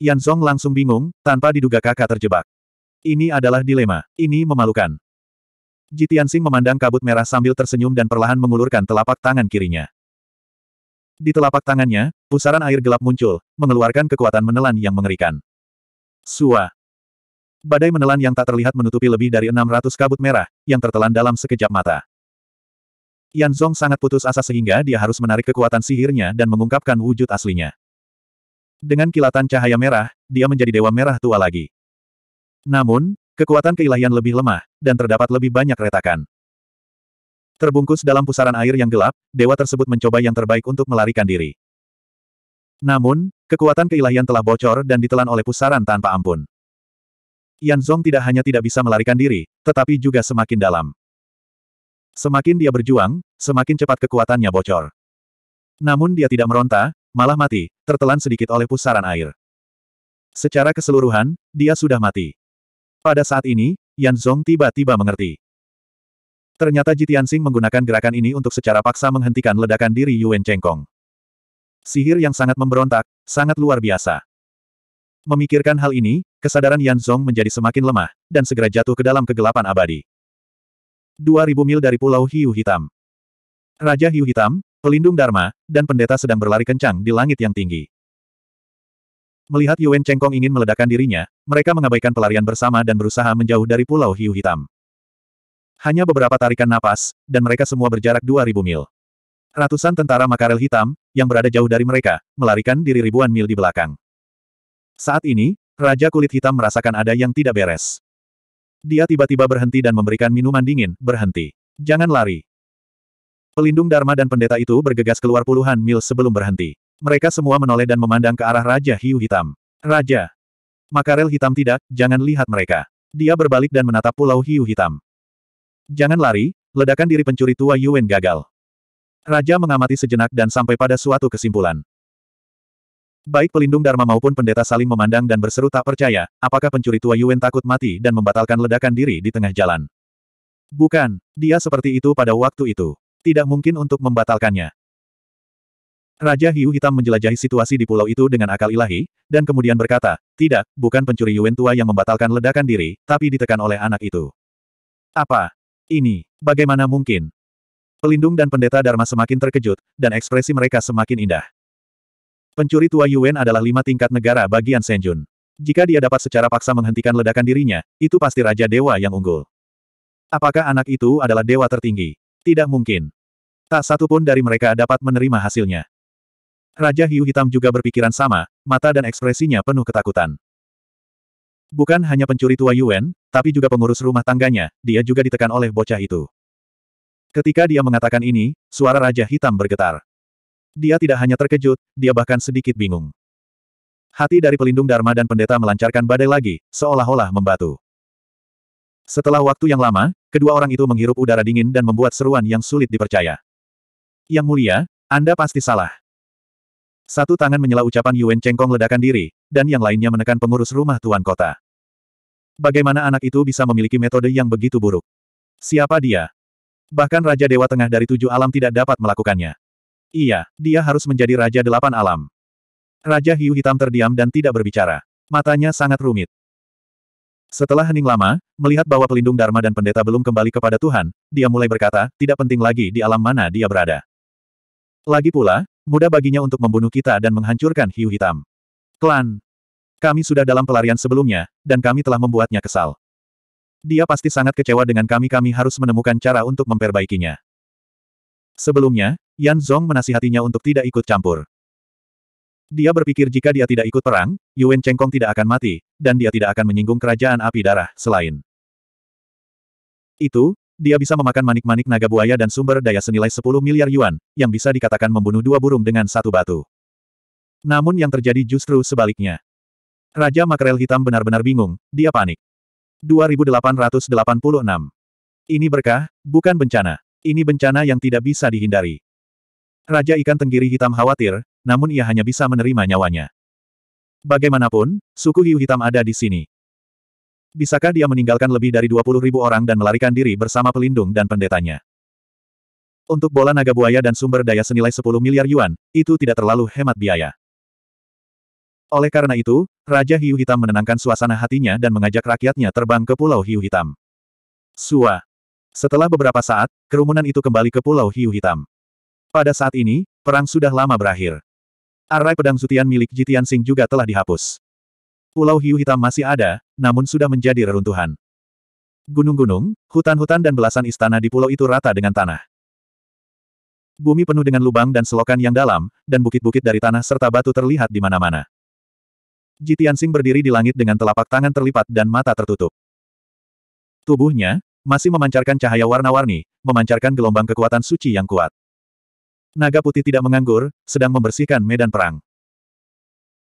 Yan Song langsung bingung, tanpa diduga kakak terjebak. Ini adalah dilema, ini memalukan. Jitiansing memandang kabut merah sambil tersenyum dan perlahan mengulurkan telapak tangan kirinya. Di telapak tangannya, pusaran air gelap muncul, mengeluarkan kekuatan menelan yang mengerikan. Sua. Badai menelan yang tak terlihat menutupi lebih dari 600 kabut merah, yang tertelan dalam sekejap mata. Yan Zhong sangat putus asa sehingga dia harus menarik kekuatan sihirnya dan mengungkapkan wujud aslinya. Dengan kilatan cahaya merah, dia menjadi dewa merah tua lagi. Namun, kekuatan keilahian lebih lemah, dan terdapat lebih banyak retakan. Terbungkus dalam pusaran air yang gelap, dewa tersebut mencoba yang terbaik untuk melarikan diri. Namun, kekuatan keilahian telah bocor dan ditelan oleh pusaran tanpa ampun. Yan Zhong tidak hanya tidak bisa melarikan diri, tetapi juga semakin dalam. Semakin dia berjuang, semakin cepat kekuatannya bocor. Namun dia tidak meronta, malah mati, tertelan sedikit oleh pusaran air. Secara keseluruhan, dia sudah mati. Pada saat ini, Yan Zhong tiba-tiba mengerti. Ternyata Ji Tianxing menggunakan gerakan ini untuk secara paksa menghentikan ledakan diri Yuan Chengkong. Sihir yang sangat memberontak, sangat luar biasa. Memikirkan hal ini, Kesadaran Yan Zhong menjadi semakin lemah, dan segera jatuh ke dalam kegelapan abadi. 2000 mil dari Pulau Hiu Hitam. Raja Hiu Hitam, pelindung Dharma, dan pendeta sedang berlari kencang di langit yang tinggi. Melihat Yuan Chengkong ingin meledakkan dirinya, mereka mengabaikan pelarian bersama dan berusaha menjauh dari Pulau Hiu Hitam. Hanya beberapa tarikan napas, dan mereka semua berjarak 2000 mil. Ratusan tentara makarel hitam, yang berada jauh dari mereka, melarikan diri ribuan mil di belakang. Saat ini, Raja kulit hitam merasakan ada yang tidak beres. Dia tiba-tiba berhenti dan memberikan minuman dingin, berhenti. Jangan lari. Pelindung Dharma dan pendeta itu bergegas keluar puluhan mil sebelum berhenti. Mereka semua menoleh dan memandang ke arah Raja Hiu Hitam. Raja! Makarel hitam tidak, jangan lihat mereka. Dia berbalik dan menatap pulau hiu hitam. Jangan lari, ledakan diri pencuri tua Yuen gagal. Raja mengamati sejenak dan sampai pada suatu kesimpulan. Baik pelindung Dharma maupun pendeta saling memandang dan berseru tak percaya, apakah pencuri tua Yuen takut mati dan membatalkan ledakan diri di tengah jalan. Bukan, dia seperti itu pada waktu itu. Tidak mungkin untuk membatalkannya. Raja Hiu Hitam menjelajahi situasi di pulau itu dengan akal ilahi, dan kemudian berkata, tidak, bukan pencuri Yuen tua yang membatalkan ledakan diri, tapi ditekan oleh anak itu. Apa? Ini, bagaimana mungkin? Pelindung dan pendeta Dharma semakin terkejut, dan ekspresi mereka semakin indah. Pencuri tua Yuan adalah lima tingkat negara bagian Senjun. Jika dia dapat secara paksa menghentikan ledakan dirinya, itu pasti Raja Dewa yang unggul. Apakah anak itu adalah dewa tertinggi? Tidak mungkin. Tak satu pun dari mereka dapat menerima hasilnya. Raja Hiu Hitam juga berpikiran sama, mata dan ekspresinya penuh ketakutan. Bukan hanya pencuri tua Yuan, tapi juga pengurus rumah tangganya, dia juga ditekan oleh bocah itu. Ketika dia mengatakan ini, suara Raja Hitam bergetar. Dia tidak hanya terkejut, dia bahkan sedikit bingung. Hati dari pelindung Dharma dan pendeta melancarkan badai lagi, seolah-olah membatu. Setelah waktu yang lama, kedua orang itu menghirup udara dingin dan membuat seruan yang sulit dipercaya. Yang mulia, Anda pasti salah. Satu tangan menyela ucapan Yuan Chengkong ledakan diri, dan yang lainnya menekan pengurus rumah tuan kota. Bagaimana anak itu bisa memiliki metode yang begitu buruk? Siapa dia? Bahkan Raja Dewa Tengah dari tujuh alam tidak dapat melakukannya. Iya, dia harus menjadi Raja Delapan Alam. Raja Hiu Hitam terdiam dan tidak berbicara. Matanya sangat rumit. Setelah hening lama, melihat bahwa pelindung Dharma dan pendeta belum kembali kepada Tuhan, dia mulai berkata, tidak penting lagi di alam mana dia berada. Lagi pula, mudah baginya untuk membunuh kita dan menghancurkan hiu hitam. Klan. Kami sudah dalam pelarian sebelumnya, dan kami telah membuatnya kesal. Dia pasti sangat kecewa dengan kami kami harus menemukan cara untuk memperbaikinya. Sebelumnya, Yan Zhong menasihatinya untuk tidak ikut campur. Dia berpikir jika dia tidak ikut perang, Yuan Chengkong tidak akan mati, dan dia tidak akan menyinggung kerajaan api darah, selain itu, dia bisa memakan manik-manik naga buaya dan sumber daya senilai 10 miliar yuan, yang bisa dikatakan membunuh dua burung dengan satu batu. Namun yang terjadi justru sebaliknya. Raja Makrel Hitam benar-benar bingung, dia panik. 2886. Ini berkah, bukan bencana. Ini bencana yang tidak bisa dihindari. Raja ikan tenggiri hitam khawatir, namun ia hanya bisa menerima nyawanya. Bagaimanapun, suku hiu hitam ada di sini. Bisakah dia meninggalkan lebih dari 20 ribu orang dan melarikan diri bersama pelindung dan pendetanya? Untuk bola naga buaya dan sumber daya senilai 10 miliar yuan, itu tidak terlalu hemat biaya. Oleh karena itu, Raja Hiu Hitam menenangkan suasana hatinya dan mengajak rakyatnya terbang ke Pulau Hiu Hitam. Suah. Setelah beberapa saat, kerumunan itu kembali ke Pulau Hiu Hitam. Pada saat ini, perang sudah lama berakhir. Arai pedang zutian milik Jitian Sing juga telah dihapus. Pulau Hiu Hitam masih ada, namun sudah menjadi reruntuhan. Gunung-gunung, hutan-hutan dan belasan istana di pulau itu rata dengan tanah. Bumi penuh dengan lubang dan selokan yang dalam, dan bukit-bukit dari tanah serta batu terlihat di mana-mana. Jitian Sing berdiri di langit dengan telapak tangan terlipat dan mata tertutup. Tubuhnya, masih memancarkan cahaya warna-warni, memancarkan gelombang kekuatan suci yang kuat. Naga putih tidak menganggur, sedang membersihkan medan perang.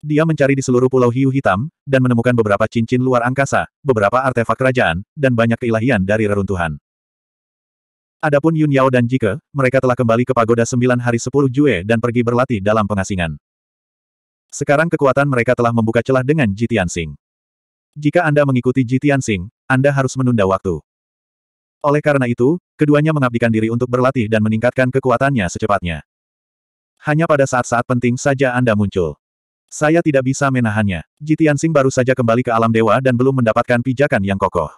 Dia mencari di seluruh pulau hiu hitam, dan menemukan beberapa cincin luar angkasa, beberapa artefak kerajaan, dan banyak keilahian dari reruntuhan. Adapun Yun Yao dan Jike, mereka telah kembali ke pagoda Sembilan hari Sepuluh Jue dan pergi berlatih dalam pengasingan. Sekarang kekuatan mereka telah membuka celah dengan Jitian Sing. Jika Anda mengikuti Jitian Sing, Anda harus menunda waktu. Oleh karena itu, keduanya mengabdikan diri untuk berlatih dan meningkatkan kekuatannya secepatnya. Hanya pada saat-saat penting saja Anda muncul. Saya tidak bisa menahannya. Jitiansing baru saja kembali ke alam dewa dan belum mendapatkan pijakan yang kokoh.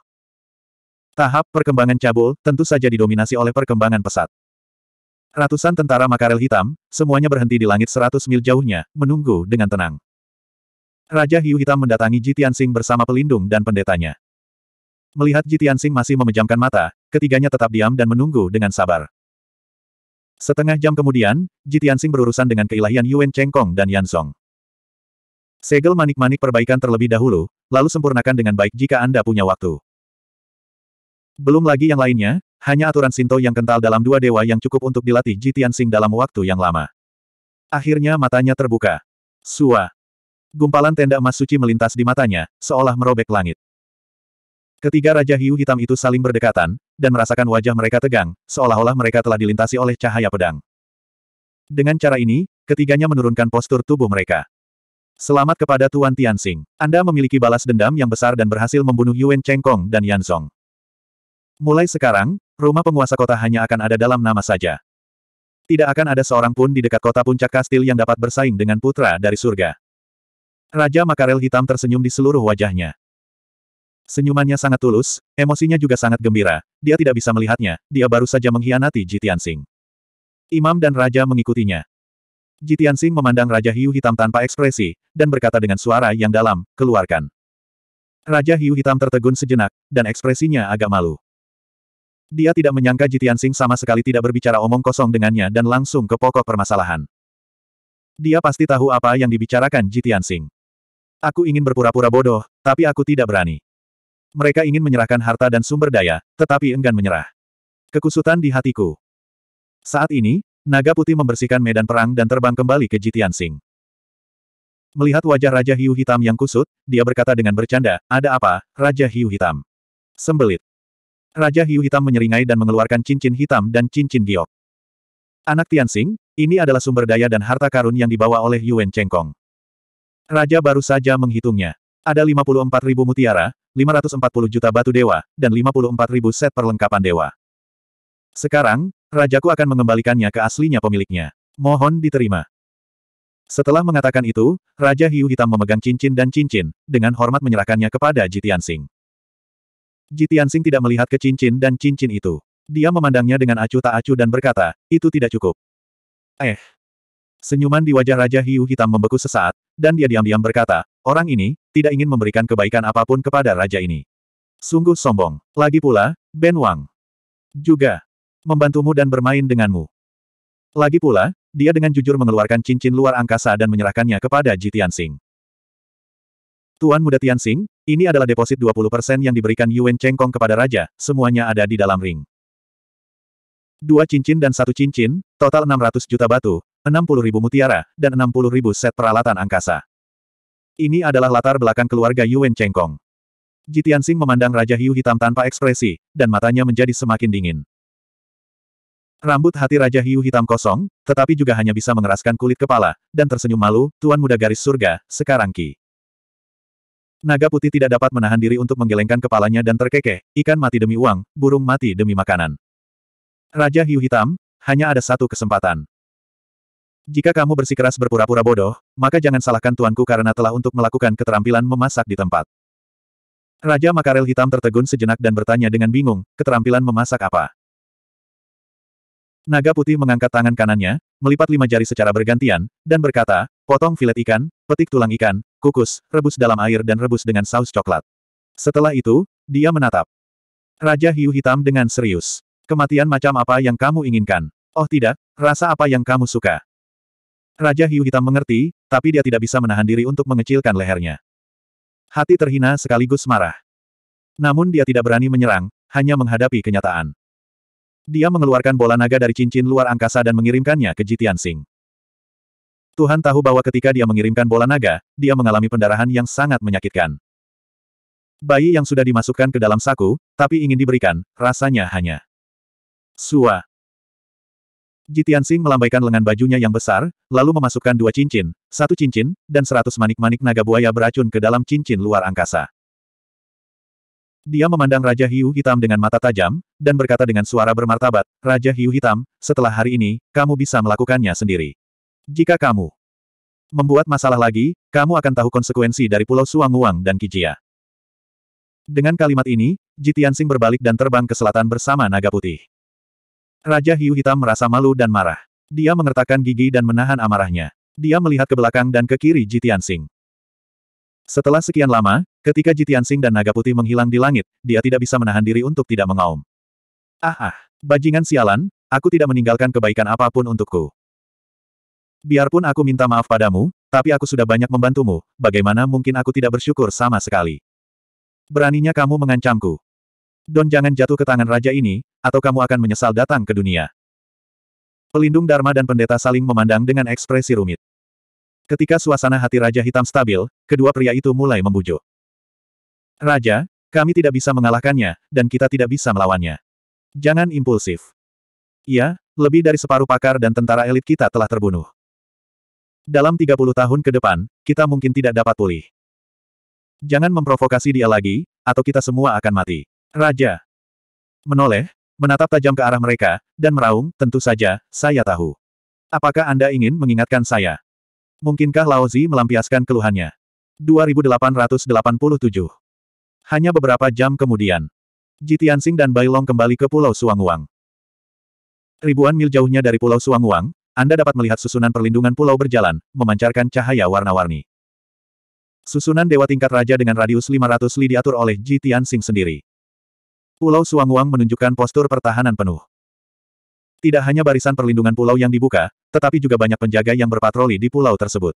Tahap perkembangan cabul tentu saja didominasi oleh perkembangan pesat. Ratusan tentara makarel hitam, semuanya berhenti di langit seratus mil jauhnya, menunggu dengan tenang. Raja Hiu Hitam mendatangi Jitiansing bersama pelindung dan pendetanya. Melihat Jitiansing masih memejamkan mata, ketiganya tetap diam dan menunggu dengan sabar. Setengah jam kemudian, Jitiansing berurusan dengan keilahian Yuan Chengkong dan Yan Song. Segel manik-manik perbaikan terlebih dahulu, lalu sempurnakan dengan baik jika Anda punya waktu. Belum lagi yang lainnya, hanya aturan Sinto yang kental dalam dua dewa yang cukup untuk dilatih Jitiansing dalam waktu yang lama. Akhirnya matanya terbuka. Sua. Gumpalan tenda emas suci melintas di matanya, seolah merobek langit. Ketiga Raja Hiu Hitam itu saling berdekatan, dan merasakan wajah mereka tegang, seolah-olah mereka telah dilintasi oleh cahaya pedang. Dengan cara ini, ketiganya menurunkan postur tubuh mereka. Selamat kepada Tuan Tianxing. Anda memiliki balas dendam yang besar dan berhasil membunuh Yuan Chengkong dan Yan Song. Mulai sekarang, rumah penguasa kota hanya akan ada dalam nama saja. Tidak akan ada seorang pun di dekat kota puncak kastil yang dapat bersaing dengan putra dari surga. Raja Makarel hitam tersenyum di seluruh wajahnya. Senyumannya sangat tulus, emosinya juga sangat gembira, dia tidak bisa melihatnya, dia baru saja mengkhianati Jitiansing. Imam dan Raja mengikutinya. Jitiansing memandang Raja Hiu Hitam tanpa ekspresi, dan berkata dengan suara yang dalam, keluarkan. Raja Hiu Hitam tertegun sejenak, dan ekspresinya agak malu. Dia tidak menyangka Jitiansing sama sekali tidak berbicara omong kosong dengannya dan langsung ke pokok permasalahan. Dia pasti tahu apa yang dibicarakan Jitiansing. Aku ingin berpura-pura bodoh, tapi aku tidak berani. Mereka ingin menyerahkan harta dan sumber daya, tetapi enggan menyerah. Kekusutan di hatiku. Saat ini, naga putih membersihkan medan perang dan terbang kembali ke Jitian Sing. Melihat wajah Raja Hiu Hitam yang kusut, dia berkata dengan bercanda, ada apa, Raja Hiu Hitam? Sembelit. Raja Hiu Hitam menyeringai dan mengeluarkan cincin hitam dan cincin giok. Anak Tianxing, ini adalah sumber daya dan harta karun yang dibawa oleh Yuan Chengkong. Raja baru saja menghitungnya. Ada 54.000 mutiara, 540 juta batu dewa, dan 54.000 set perlengkapan dewa. Sekarang, rajaku akan mengembalikannya ke aslinya pemiliknya. Mohon diterima. Setelah mengatakan itu, Raja Hiu Hitam memegang cincin dan cincin, dengan hormat menyerahkannya kepada Jitian Sing. Jitian Sing tidak melihat ke cincin dan cincin itu. Dia memandangnya dengan acuh tak acuh dan berkata, itu tidak cukup. Eh. Senyuman di wajah Raja Hiu Hitam membeku sesaat, dan dia diam-diam berkata, Orang ini, tidak ingin memberikan kebaikan apapun kepada raja ini. Sungguh sombong. Lagi pula, Ben Wang. Juga. Membantumu dan bermain denganmu. Lagi pula, dia dengan jujur mengeluarkan cincin luar angkasa dan menyerahkannya kepada Ji Tianxing. Tuan Muda Tianxing, ini adalah deposit 20% yang diberikan Yuan Chengkong kepada raja, semuanya ada di dalam ring. Dua cincin dan satu cincin, total 600 juta batu, 60 ribu mutiara, dan 60 ribu set peralatan angkasa. Ini adalah latar belakang keluarga Yuan Chengkong. Sing memandang Raja Hiu Hitam tanpa ekspresi, dan matanya menjadi semakin dingin. Rambut hati Raja Hiu Hitam kosong, tetapi juga hanya bisa mengeraskan kulit kepala, dan tersenyum malu, Tuan Muda Garis Surga, sekarang Ki. Naga putih tidak dapat menahan diri untuk menggelengkan kepalanya dan terkekeh, ikan mati demi uang, burung mati demi makanan. Raja Hiu Hitam, hanya ada satu kesempatan. Jika kamu bersikeras berpura-pura bodoh, maka jangan salahkan tuanku karena telah untuk melakukan keterampilan memasak di tempat. Raja Makarel Hitam tertegun sejenak dan bertanya dengan bingung, keterampilan memasak apa? Naga putih mengangkat tangan kanannya, melipat lima jari secara bergantian, dan berkata, potong filet ikan, petik tulang ikan, kukus, rebus dalam air dan rebus dengan saus coklat. Setelah itu, dia menatap. Raja Hiu Hitam dengan serius. Kematian macam apa yang kamu inginkan? Oh tidak, rasa apa yang kamu suka? Raja Hiu Hitam mengerti, tapi dia tidak bisa menahan diri untuk mengecilkan lehernya. Hati terhina sekaligus marah. Namun dia tidak berani menyerang, hanya menghadapi kenyataan. Dia mengeluarkan bola naga dari cincin luar angkasa dan mengirimkannya ke Jitian Sing. Tuhan tahu bahwa ketika dia mengirimkan bola naga, dia mengalami pendarahan yang sangat menyakitkan. Bayi yang sudah dimasukkan ke dalam saku, tapi ingin diberikan, rasanya hanya. Sua. Jitian Jitiansing melambaikan lengan bajunya yang besar, lalu memasukkan dua cincin, satu cincin, dan seratus manik-manik naga buaya beracun ke dalam cincin luar angkasa. Dia memandang Raja Hiu Hitam dengan mata tajam, dan berkata dengan suara bermartabat, Raja Hiu Hitam, setelah hari ini, kamu bisa melakukannya sendiri. Jika kamu membuat masalah lagi, kamu akan tahu konsekuensi dari Pulau Suanguang dan Kijia. Dengan kalimat ini, Jitian Jitiansing berbalik dan terbang ke selatan bersama naga putih. Raja Hiu Hitam merasa malu dan marah. Dia mengertakkan gigi dan menahan amarahnya. Dia melihat ke belakang dan ke kiri Jitian Sing. Setelah sekian lama, ketika Jitian Sing dan Naga Putih menghilang di langit, dia tidak bisa menahan diri untuk tidak mengaum. Ah ah, bajingan sialan, aku tidak meninggalkan kebaikan apapun untukku. Biarpun aku minta maaf padamu, tapi aku sudah banyak membantumu, bagaimana mungkin aku tidak bersyukur sama sekali. Beraninya kamu mengancamku. Don jangan jatuh ke tangan raja ini, atau kamu akan menyesal datang ke dunia. Pelindung Dharma dan pendeta saling memandang dengan ekspresi rumit. Ketika suasana hati Raja Hitam stabil, kedua pria itu mulai membujuk. Raja, kami tidak bisa mengalahkannya, dan kita tidak bisa melawannya. Jangan impulsif. Iya, lebih dari separuh pakar dan tentara elit kita telah terbunuh. Dalam 30 tahun ke depan, kita mungkin tidak dapat pulih. Jangan memprovokasi dia lagi, atau kita semua akan mati. Raja. Menoleh, menatap tajam ke arah mereka, dan meraung, tentu saja, saya tahu. Apakah Anda ingin mengingatkan saya? Mungkinkah Zi melampiaskan keluhannya? 2887 Hanya beberapa jam kemudian, Sing dan Bailong kembali ke Pulau Suanguang. Ribuan mil jauhnya dari Pulau Suanguang, Anda dapat melihat susunan perlindungan pulau berjalan, memancarkan cahaya warna-warni. Susunan dewa tingkat raja dengan radius 500 li diatur oleh Ji Tianxing sendiri. Pulau Suanguang menunjukkan postur pertahanan penuh. Tidak hanya barisan perlindungan pulau yang dibuka, tetapi juga banyak penjaga yang berpatroli di pulau tersebut.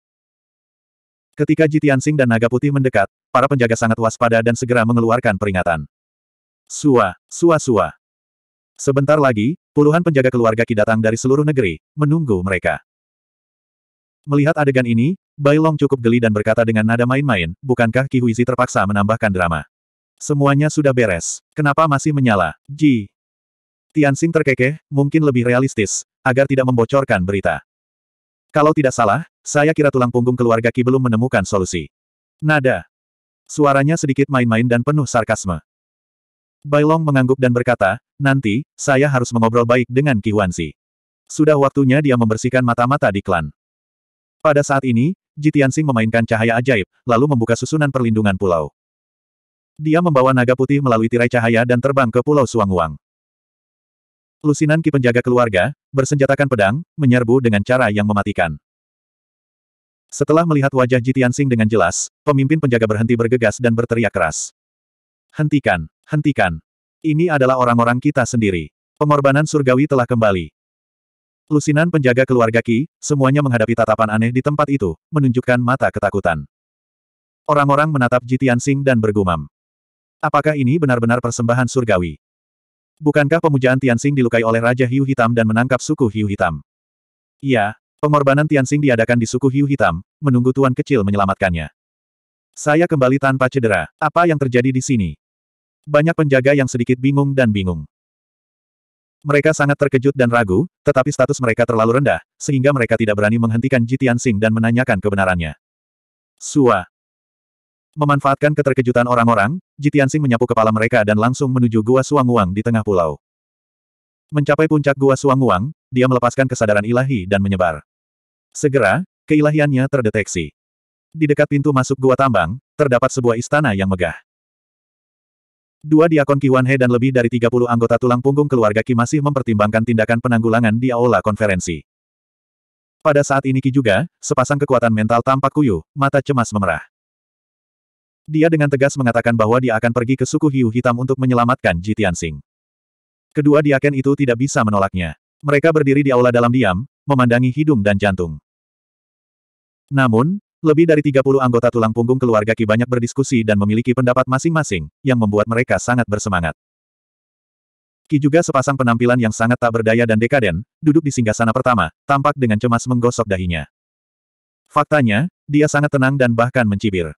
Ketika Jitiansing dan Naga Putih mendekat, para penjaga sangat waspada dan segera mengeluarkan peringatan. Sua, sua sua. Sebentar lagi, puluhan penjaga keluarga Ki datang dari seluruh negeri, menunggu mereka. Melihat adegan ini, Bailong cukup geli dan berkata dengan nada main-main, bukankah Ki Huizi terpaksa menambahkan drama? Semuanya sudah beres. Kenapa masih menyala? Ji. Tianxing terkekeh, mungkin lebih realistis, agar tidak membocorkan berita. Kalau tidak salah, saya kira tulang punggung keluarga Ki belum menemukan solusi. Nada. Suaranya sedikit main-main dan penuh sarkasme. Bailong mengangguk dan berkata, nanti, saya harus mengobrol baik dengan Ki Huanzi. Sudah waktunya dia membersihkan mata-mata di klan. Pada saat ini, Ji Tianxing memainkan cahaya ajaib, lalu membuka susunan perlindungan pulau. Dia membawa naga putih melalui tirai cahaya dan terbang ke Pulau Suanguang. Lusinan Ki penjaga keluarga, bersenjatakan pedang, menyerbu dengan cara yang mematikan. Setelah melihat wajah Jitian Sing dengan jelas, pemimpin penjaga berhenti bergegas dan berteriak keras. Hentikan, hentikan. Ini adalah orang-orang kita sendiri. Pengorbanan surgawi telah kembali. Lusinan penjaga keluarga Ki, semuanya menghadapi tatapan aneh di tempat itu, menunjukkan mata ketakutan. Orang-orang menatap Jitian Sing dan bergumam. Apakah ini benar-benar persembahan surgawi? Bukankah pemujaan Tianxing dilukai oleh Raja Hiu Hitam dan menangkap suku Hiu Hitam? Iya, pengorbanan Tianxing diadakan di suku Hiu Hitam, menunggu tuan kecil menyelamatkannya. Saya kembali tanpa cedera. Apa yang terjadi di sini? Banyak penjaga yang sedikit bingung dan bingung. Mereka sangat terkejut dan ragu, tetapi status mereka terlalu rendah, sehingga mereka tidak berani menghentikan Ji Tianxing dan menanyakan kebenarannya. Sua, Memanfaatkan keterkejutan orang-orang, Jitiansing menyapu kepala mereka dan langsung menuju Gua suang Suanguang di tengah pulau. Mencapai puncak Gua suang Suanguang, dia melepaskan kesadaran ilahi dan menyebar. Segera, keilahiannya terdeteksi. Di dekat pintu masuk Gua Tambang, terdapat sebuah istana yang megah. Dua diakon Wanhe dan lebih dari 30 anggota tulang punggung keluarga Ki masih mempertimbangkan tindakan penanggulangan di aula konferensi. Pada saat ini Ki juga, sepasang kekuatan mental tampak kuyu, mata cemas memerah. Dia dengan tegas mengatakan bahwa dia akan pergi ke suku hiu hitam untuk menyelamatkan Jitian Tianxing. Kedua diaken itu tidak bisa menolaknya. Mereka berdiri di aula dalam diam, memandangi hidung dan jantung. Namun, lebih dari 30 anggota tulang punggung keluarga Ki banyak berdiskusi dan memiliki pendapat masing-masing, yang membuat mereka sangat bersemangat. Ki juga sepasang penampilan yang sangat tak berdaya dan dekaden, duduk di singgah sana pertama, tampak dengan cemas menggosok dahinya. Faktanya, dia sangat tenang dan bahkan mencibir.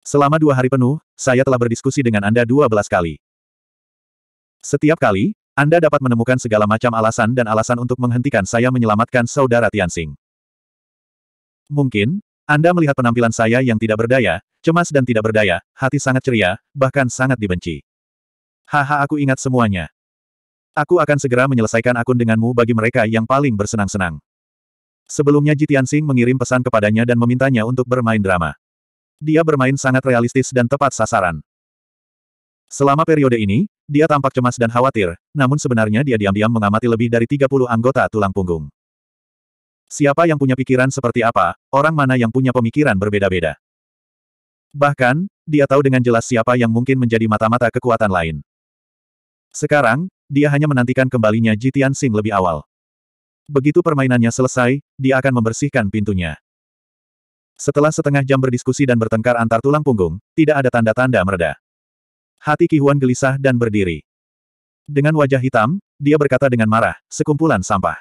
Selama dua hari penuh, saya telah berdiskusi dengan Anda dua belas kali. Setiap kali, Anda dapat menemukan segala macam alasan dan alasan untuk menghentikan saya menyelamatkan saudara Tianxing. Mungkin, Anda melihat penampilan saya yang tidak berdaya, cemas dan tidak berdaya, hati sangat ceria, bahkan sangat dibenci. Haha aku ingat semuanya. Aku akan segera menyelesaikan akun denganmu bagi mereka yang paling bersenang-senang. Sebelumnya Tianxing mengirim pesan kepadanya dan memintanya untuk bermain drama. Dia bermain sangat realistis dan tepat sasaran. Selama periode ini, dia tampak cemas dan khawatir, namun sebenarnya dia diam-diam mengamati lebih dari 30 anggota tulang punggung. Siapa yang punya pikiran seperti apa, orang mana yang punya pemikiran berbeda-beda. Bahkan, dia tahu dengan jelas siapa yang mungkin menjadi mata-mata kekuatan lain. Sekarang, dia hanya menantikan kembalinya Jitian Sing lebih awal. Begitu permainannya selesai, dia akan membersihkan pintunya. Setelah setengah jam berdiskusi dan bertengkar antar tulang punggung, tidak ada tanda-tanda mereda. Hati Ki Huan gelisah dan berdiri. Dengan wajah hitam, dia berkata dengan marah, sekumpulan sampah.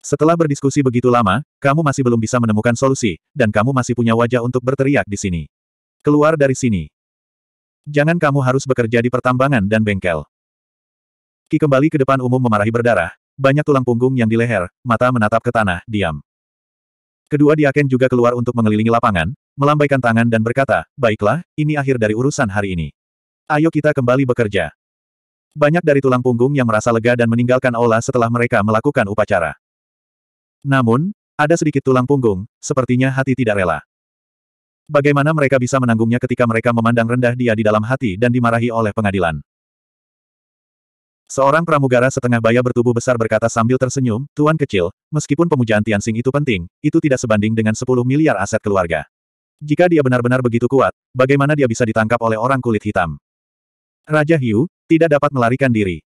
Setelah berdiskusi begitu lama, kamu masih belum bisa menemukan solusi, dan kamu masih punya wajah untuk berteriak di sini. Keluar dari sini. Jangan kamu harus bekerja di pertambangan dan bengkel. Ki kembali ke depan umum memarahi berdarah, banyak tulang punggung yang di leher, mata menatap ke tanah, diam. Kedua diaken juga keluar untuk mengelilingi lapangan, melambaikan tangan dan berkata, baiklah, ini akhir dari urusan hari ini. Ayo kita kembali bekerja. Banyak dari tulang punggung yang merasa lega dan meninggalkan aula setelah mereka melakukan upacara. Namun, ada sedikit tulang punggung, sepertinya hati tidak rela. Bagaimana mereka bisa menanggungnya ketika mereka memandang rendah dia di dalam hati dan dimarahi oleh pengadilan? Seorang pramugara setengah baya bertubuh besar berkata sambil tersenyum, Tuan kecil, meskipun pemujaan Tianxing itu penting, itu tidak sebanding dengan 10 miliar aset keluarga. Jika dia benar-benar begitu kuat, bagaimana dia bisa ditangkap oleh orang kulit hitam? Raja Hiu, tidak dapat melarikan diri.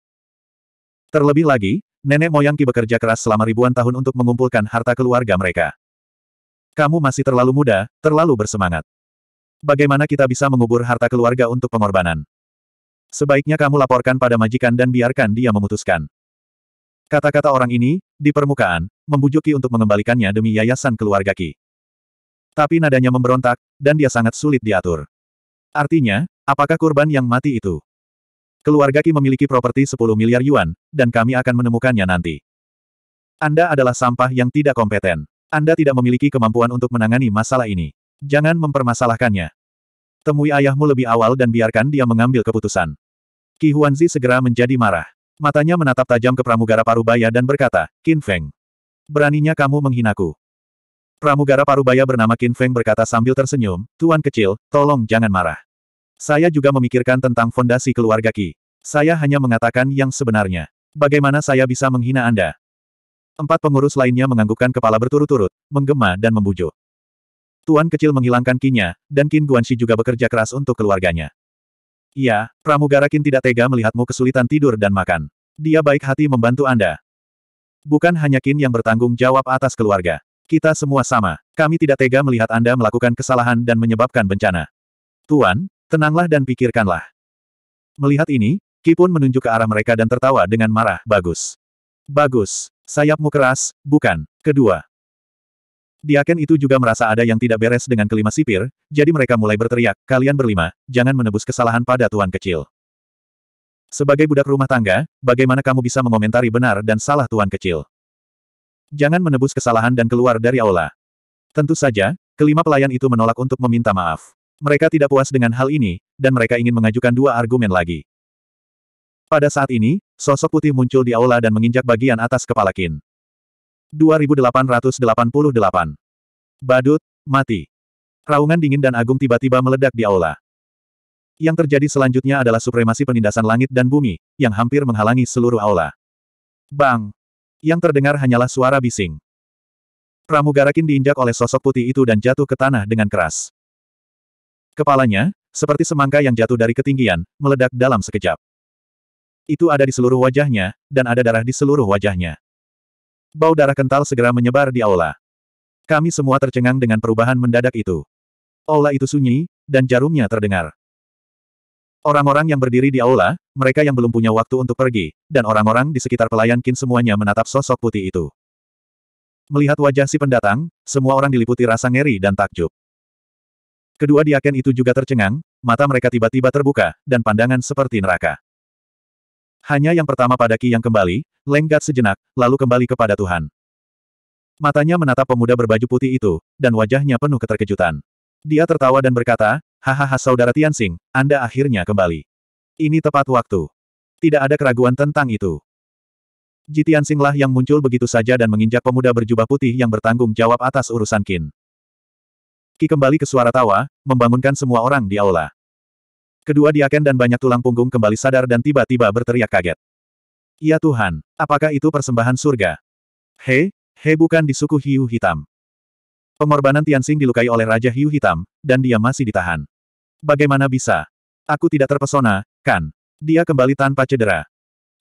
Terlebih lagi, nenek moyang Ki bekerja keras selama ribuan tahun untuk mengumpulkan harta keluarga mereka. Kamu masih terlalu muda, terlalu bersemangat. Bagaimana kita bisa mengubur harta keluarga untuk pengorbanan? Sebaiknya kamu laporkan pada majikan dan biarkan dia memutuskan. Kata-kata orang ini, di permukaan, membujuki untuk mengembalikannya demi yayasan keluarga Ki. Tapi nadanya memberontak, dan dia sangat sulit diatur. Artinya, apakah kurban yang mati itu? Keluarga Ki memiliki properti 10 miliar yuan, dan kami akan menemukannya nanti. Anda adalah sampah yang tidak kompeten. Anda tidak memiliki kemampuan untuk menangani masalah ini. Jangan mempermasalahkannya. Temui ayahmu lebih awal dan biarkan dia mengambil keputusan. Qi Huanzi segera menjadi marah. Matanya menatap tajam ke Pramugara Parubaya dan berkata, Qin Feng. Beraninya kamu menghinaku. Pramugara Parubaya bernama Qin Feng berkata sambil tersenyum, Tuan kecil, tolong jangan marah. Saya juga memikirkan tentang fondasi keluarga Ki. Saya hanya mengatakan yang sebenarnya. Bagaimana saya bisa menghina Anda? Empat pengurus lainnya menganggukkan kepala berturut-turut, menggema dan membujuk. Tuan kecil menghilangkan kinya, dan Qin Guanxi juga bekerja keras untuk keluarganya. Iya, pramugara Qin tidak tega melihatmu kesulitan tidur dan makan. Dia baik hati membantu Anda. Bukan hanya Qin yang bertanggung jawab atas keluarga. Kita semua sama. Kami tidak tega melihat Anda melakukan kesalahan dan menyebabkan bencana. Tuan, tenanglah dan pikirkanlah. Melihat ini, Ki pun menunjuk ke arah mereka dan tertawa dengan marah, bagus. Bagus. Sayapmu keras, bukan? Kedua, Diaken itu juga merasa ada yang tidak beres dengan kelima sipir, jadi mereka mulai berteriak, kalian berlima, jangan menebus kesalahan pada tuan kecil. Sebagai budak rumah tangga, bagaimana kamu bisa mengomentari benar dan salah tuan kecil? Jangan menebus kesalahan dan keluar dari aula. Tentu saja, kelima pelayan itu menolak untuk meminta maaf. Mereka tidak puas dengan hal ini, dan mereka ingin mengajukan dua argumen lagi. Pada saat ini, sosok putih muncul di aula dan menginjak bagian atas kepala Kin. 2888. Badut, mati. Raungan dingin dan agung tiba-tiba meledak di aula. Yang terjadi selanjutnya adalah supremasi penindasan langit dan bumi, yang hampir menghalangi seluruh aula. Bang! Yang terdengar hanyalah suara bising. Pramugarakin diinjak oleh sosok putih itu dan jatuh ke tanah dengan keras. Kepalanya, seperti semangka yang jatuh dari ketinggian, meledak dalam sekejap. Itu ada di seluruh wajahnya, dan ada darah di seluruh wajahnya. Bau darah kental segera menyebar di aula. Kami semua tercengang dengan perubahan mendadak itu. Aula itu sunyi, dan jarumnya terdengar. Orang-orang yang berdiri di aula, mereka yang belum punya waktu untuk pergi, dan orang-orang di sekitar pelayan Kin semuanya menatap sosok putih itu. Melihat wajah si pendatang, semua orang diliputi rasa ngeri dan takjub. Kedua diaken itu juga tercengang, mata mereka tiba-tiba terbuka, dan pandangan seperti neraka. Hanya yang pertama pada Ki yang kembali, lenggat sejenak, lalu kembali kepada Tuhan. Matanya menatap pemuda berbaju putih itu, dan wajahnya penuh keterkejutan. Dia tertawa dan berkata, Hahaha saudara Tianxing, Anda akhirnya kembali. Ini tepat waktu. Tidak ada keraguan tentang itu. Ji Tianxing lah yang muncul begitu saja dan menginjak pemuda berjubah putih yang bertanggung jawab atas urusan Qin. Ki kembali ke suara tawa, membangunkan semua orang di aula. Kedua diaken dan banyak tulang punggung kembali sadar dan tiba-tiba berteriak kaget. Ya Tuhan, apakah itu persembahan surga? He, he bukan di suku hiu hitam. Pengorbanan Tianxing dilukai oleh Raja Hiu Hitam, dan dia masih ditahan. Bagaimana bisa? Aku tidak terpesona, kan? Dia kembali tanpa cedera.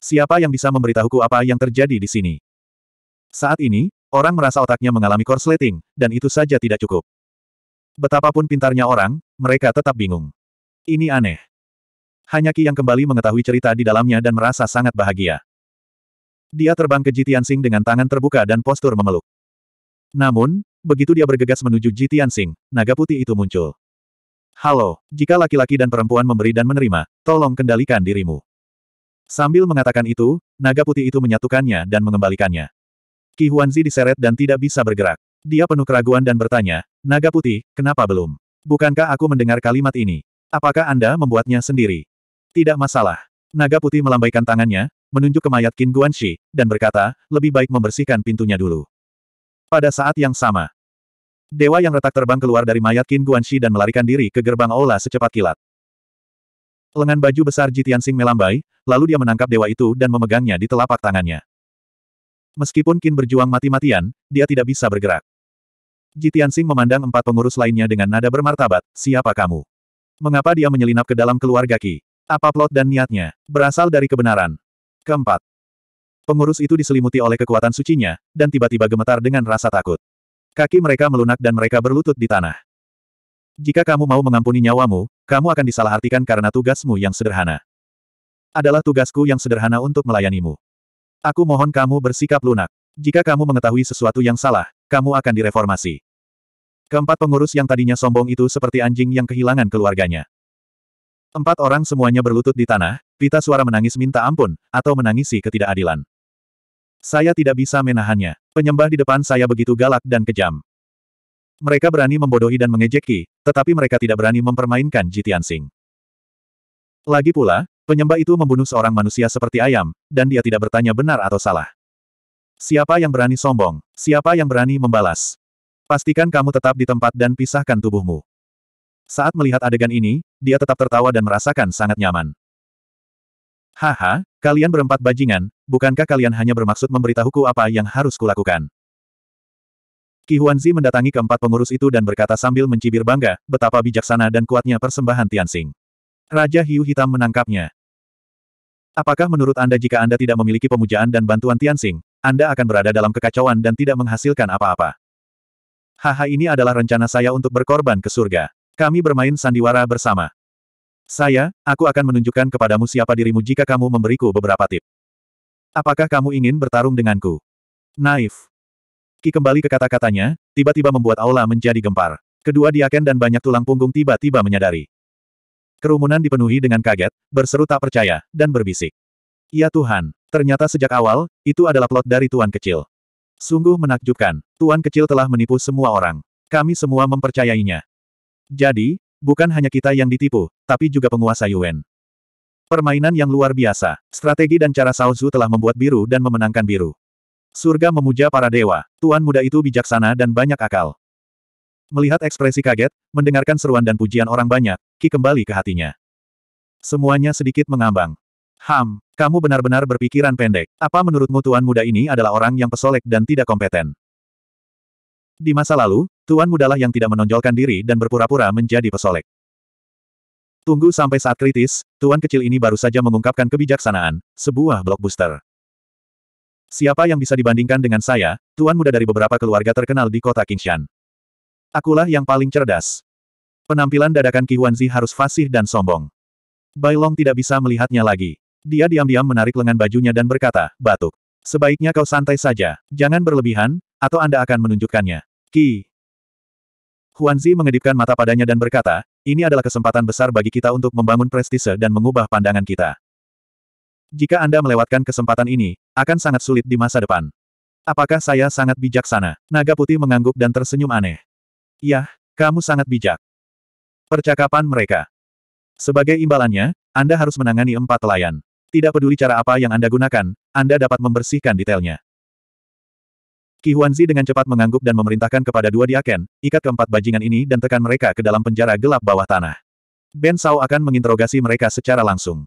Siapa yang bisa memberitahuku apa yang terjadi di sini? Saat ini, orang merasa otaknya mengalami korsleting, dan itu saja tidak cukup. Betapapun pintarnya orang, mereka tetap bingung. Ini aneh. Hanya Ki yang kembali mengetahui cerita di dalamnya dan merasa sangat bahagia. Dia terbang ke Sing dengan tangan terbuka dan postur memeluk. Namun, begitu dia bergegas menuju Sing, naga putih itu muncul. Halo, jika laki-laki dan perempuan memberi dan menerima, tolong kendalikan dirimu. Sambil mengatakan itu, naga putih itu menyatukannya dan mengembalikannya. Ki Huanzi diseret dan tidak bisa bergerak. Dia penuh keraguan dan bertanya, Naga Putih, kenapa belum? Bukankah aku mendengar kalimat ini? Apakah Anda membuatnya sendiri? Tidak masalah. Naga putih melambaikan tangannya, menunjuk ke mayat Qin Guanxi, dan berkata, lebih baik membersihkan pintunya dulu. Pada saat yang sama, Dewa yang retak terbang keluar dari mayat Qin Guanxi dan melarikan diri ke gerbang aula secepat kilat. Lengan baju besar Jitian Sing melambai, lalu dia menangkap dewa itu dan memegangnya di telapak tangannya. Meskipun Qin berjuang mati-matian, dia tidak bisa bergerak. Jitian Sing memandang empat pengurus lainnya dengan nada bermartabat, siapa kamu? Mengapa dia menyelinap ke dalam keluarga Ki? Apa plot dan niatnya? Berasal dari kebenaran. Keempat. Pengurus itu diselimuti oleh kekuatan sucinya, dan tiba-tiba gemetar dengan rasa takut. Kaki mereka melunak dan mereka berlutut di tanah. Jika kamu mau mengampuni nyawamu, kamu akan disalahartikan karena tugasmu yang sederhana. Adalah tugasku yang sederhana untuk melayanimu. Aku mohon kamu bersikap lunak. Jika kamu mengetahui sesuatu yang salah, kamu akan direformasi. Keempat pengurus yang tadinya sombong itu seperti anjing yang kehilangan keluarganya. Empat orang semuanya berlutut di tanah, pita suara menangis minta ampun, atau menangisi ketidakadilan. Saya tidak bisa menahannya. Penyembah di depan saya begitu galak dan kejam. Mereka berani membodohi dan mengejeki, tetapi mereka tidak berani mempermainkan Jitian Sing. Lagi pula, penyembah itu membunuh seorang manusia seperti ayam, dan dia tidak bertanya benar atau salah. Siapa yang berani sombong? Siapa yang berani membalas? Pastikan kamu tetap di tempat dan pisahkan tubuhmu. Saat melihat adegan ini, dia tetap tertawa dan merasakan sangat nyaman. Haha, kalian berempat bajingan, bukankah kalian hanya bermaksud memberitahuku apa yang harus kulakukan? Qi Huanzi mendatangi keempat pengurus itu dan berkata sambil mencibir bangga, betapa bijaksana dan kuatnya persembahan Tianxing. Raja Hiu Hitam menangkapnya. Apakah menurut Anda jika Anda tidak memiliki pemujaan dan bantuan Tianxing, Anda akan berada dalam kekacauan dan tidak menghasilkan apa-apa? Haha ini adalah rencana saya untuk berkorban ke surga. Kami bermain sandiwara bersama. Saya, aku akan menunjukkan kepadamu siapa dirimu jika kamu memberiku beberapa tip. Apakah kamu ingin bertarung denganku? Naif. Ki kembali ke kata-katanya, tiba-tiba membuat aula menjadi gempar. Kedua diaken dan banyak tulang punggung tiba-tiba menyadari. Kerumunan dipenuhi dengan kaget, berseru tak percaya, dan berbisik. Ya Tuhan, ternyata sejak awal, itu adalah plot dari Tuan kecil. Sungguh menakjubkan, Tuan kecil telah menipu semua orang. Kami semua mempercayainya. Jadi, bukan hanya kita yang ditipu, tapi juga penguasa Yuan. Permainan yang luar biasa, strategi dan cara Zhu telah membuat biru dan memenangkan biru. Surga memuja para dewa, tuan muda itu bijaksana dan banyak akal. Melihat ekspresi kaget, mendengarkan seruan dan pujian orang banyak, Ki kembali ke hatinya. Semuanya sedikit mengambang. Ham, kamu benar-benar berpikiran pendek. Apa menurutmu tuan muda ini adalah orang yang pesolek dan tidak kompeten? Di masa lalu, tuan mudalah yang tidak menonjolkan diri dan berpura-pura menjadi pesolek. Tunggu sampai saat kritis, tuan kecil ini baru saja mengungkapkan kebijaksanaan, sebuah blockbuster. Siapa yang bisa dibandingkan dengan saya, tuan muda dari beberapa keluarga terkenal di kota Kingshan? Akulah yang paling cerdas. Penampilan dadakan Ki Wanzi harus fasih dan sombong. Bailong tidak bisa melihatnya lagi. Dia diam-diam menarik lengan bajunya dan berkata, batuk. Sebaiknya kau santai saja, jangan berlebihan, atau Anda akan menunjukkannya. Ki. Huanzi mengedipkan mata padanya dan berkata, ini adalah kesempatan besar bagi kita untuk membangun prestise dan mengubah pandangan kita. Jika Anda melewatkan kesempatan ini, akan sangat sulit di masa depan. Apakah saya sangat bijaksana? Naga putih mengangguk dan tersenyum aneh. Yah, kamu sangat bijak. Percakapan mereka. Sebagai imbalannya, Anda harus menangani empat layan. Tidak peduli cara apa yang Anda gunakan, Anda dapat membersihkan detailnya. Qi Huanzi dengan cepat mengangguk dan memerintahkan kepada dua diaken, ikat keempat bajingan ini dan tekan mereka ke dalam penjara gelap bawah tanah. Ben Sao akan menginterogasi mereka secara langsung.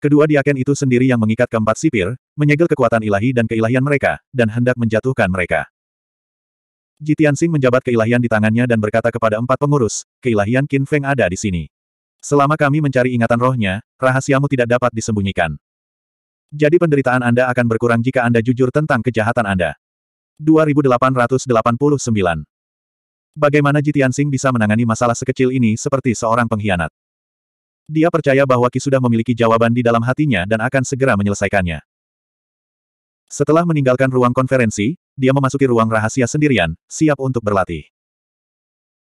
Kedua diaken itu sendiri yang mengikat keempat sipir, menyegel kekuatan ilahi dan keilahian mereka, dan hendak menjatuhkan mereka. Jitian Sing menjabat keilahian di tangannya dan berkata kepada empat pengurus, keilahian Qin Feng ada di sini. Selama kami mencari ingatan rohnya, rahasiamu tidak dapat disembunyikan. Jadi penderitaan Anda akan berkurang jika Anda jujur tentang kejahatan Anda. 2889 Bagaimana Jitian Jitiansing bisa menangani masalah sekecil ini seperti seorang pengkhianat? Dia percaya bahwa Ki sudah memiliki jawaban di dalam hatinya dan akan segera menyelesaikannya. Setelah meninggalkan ruang konferensi, dia memasuki ruang rahasia sendirian, siap untuk berlatih.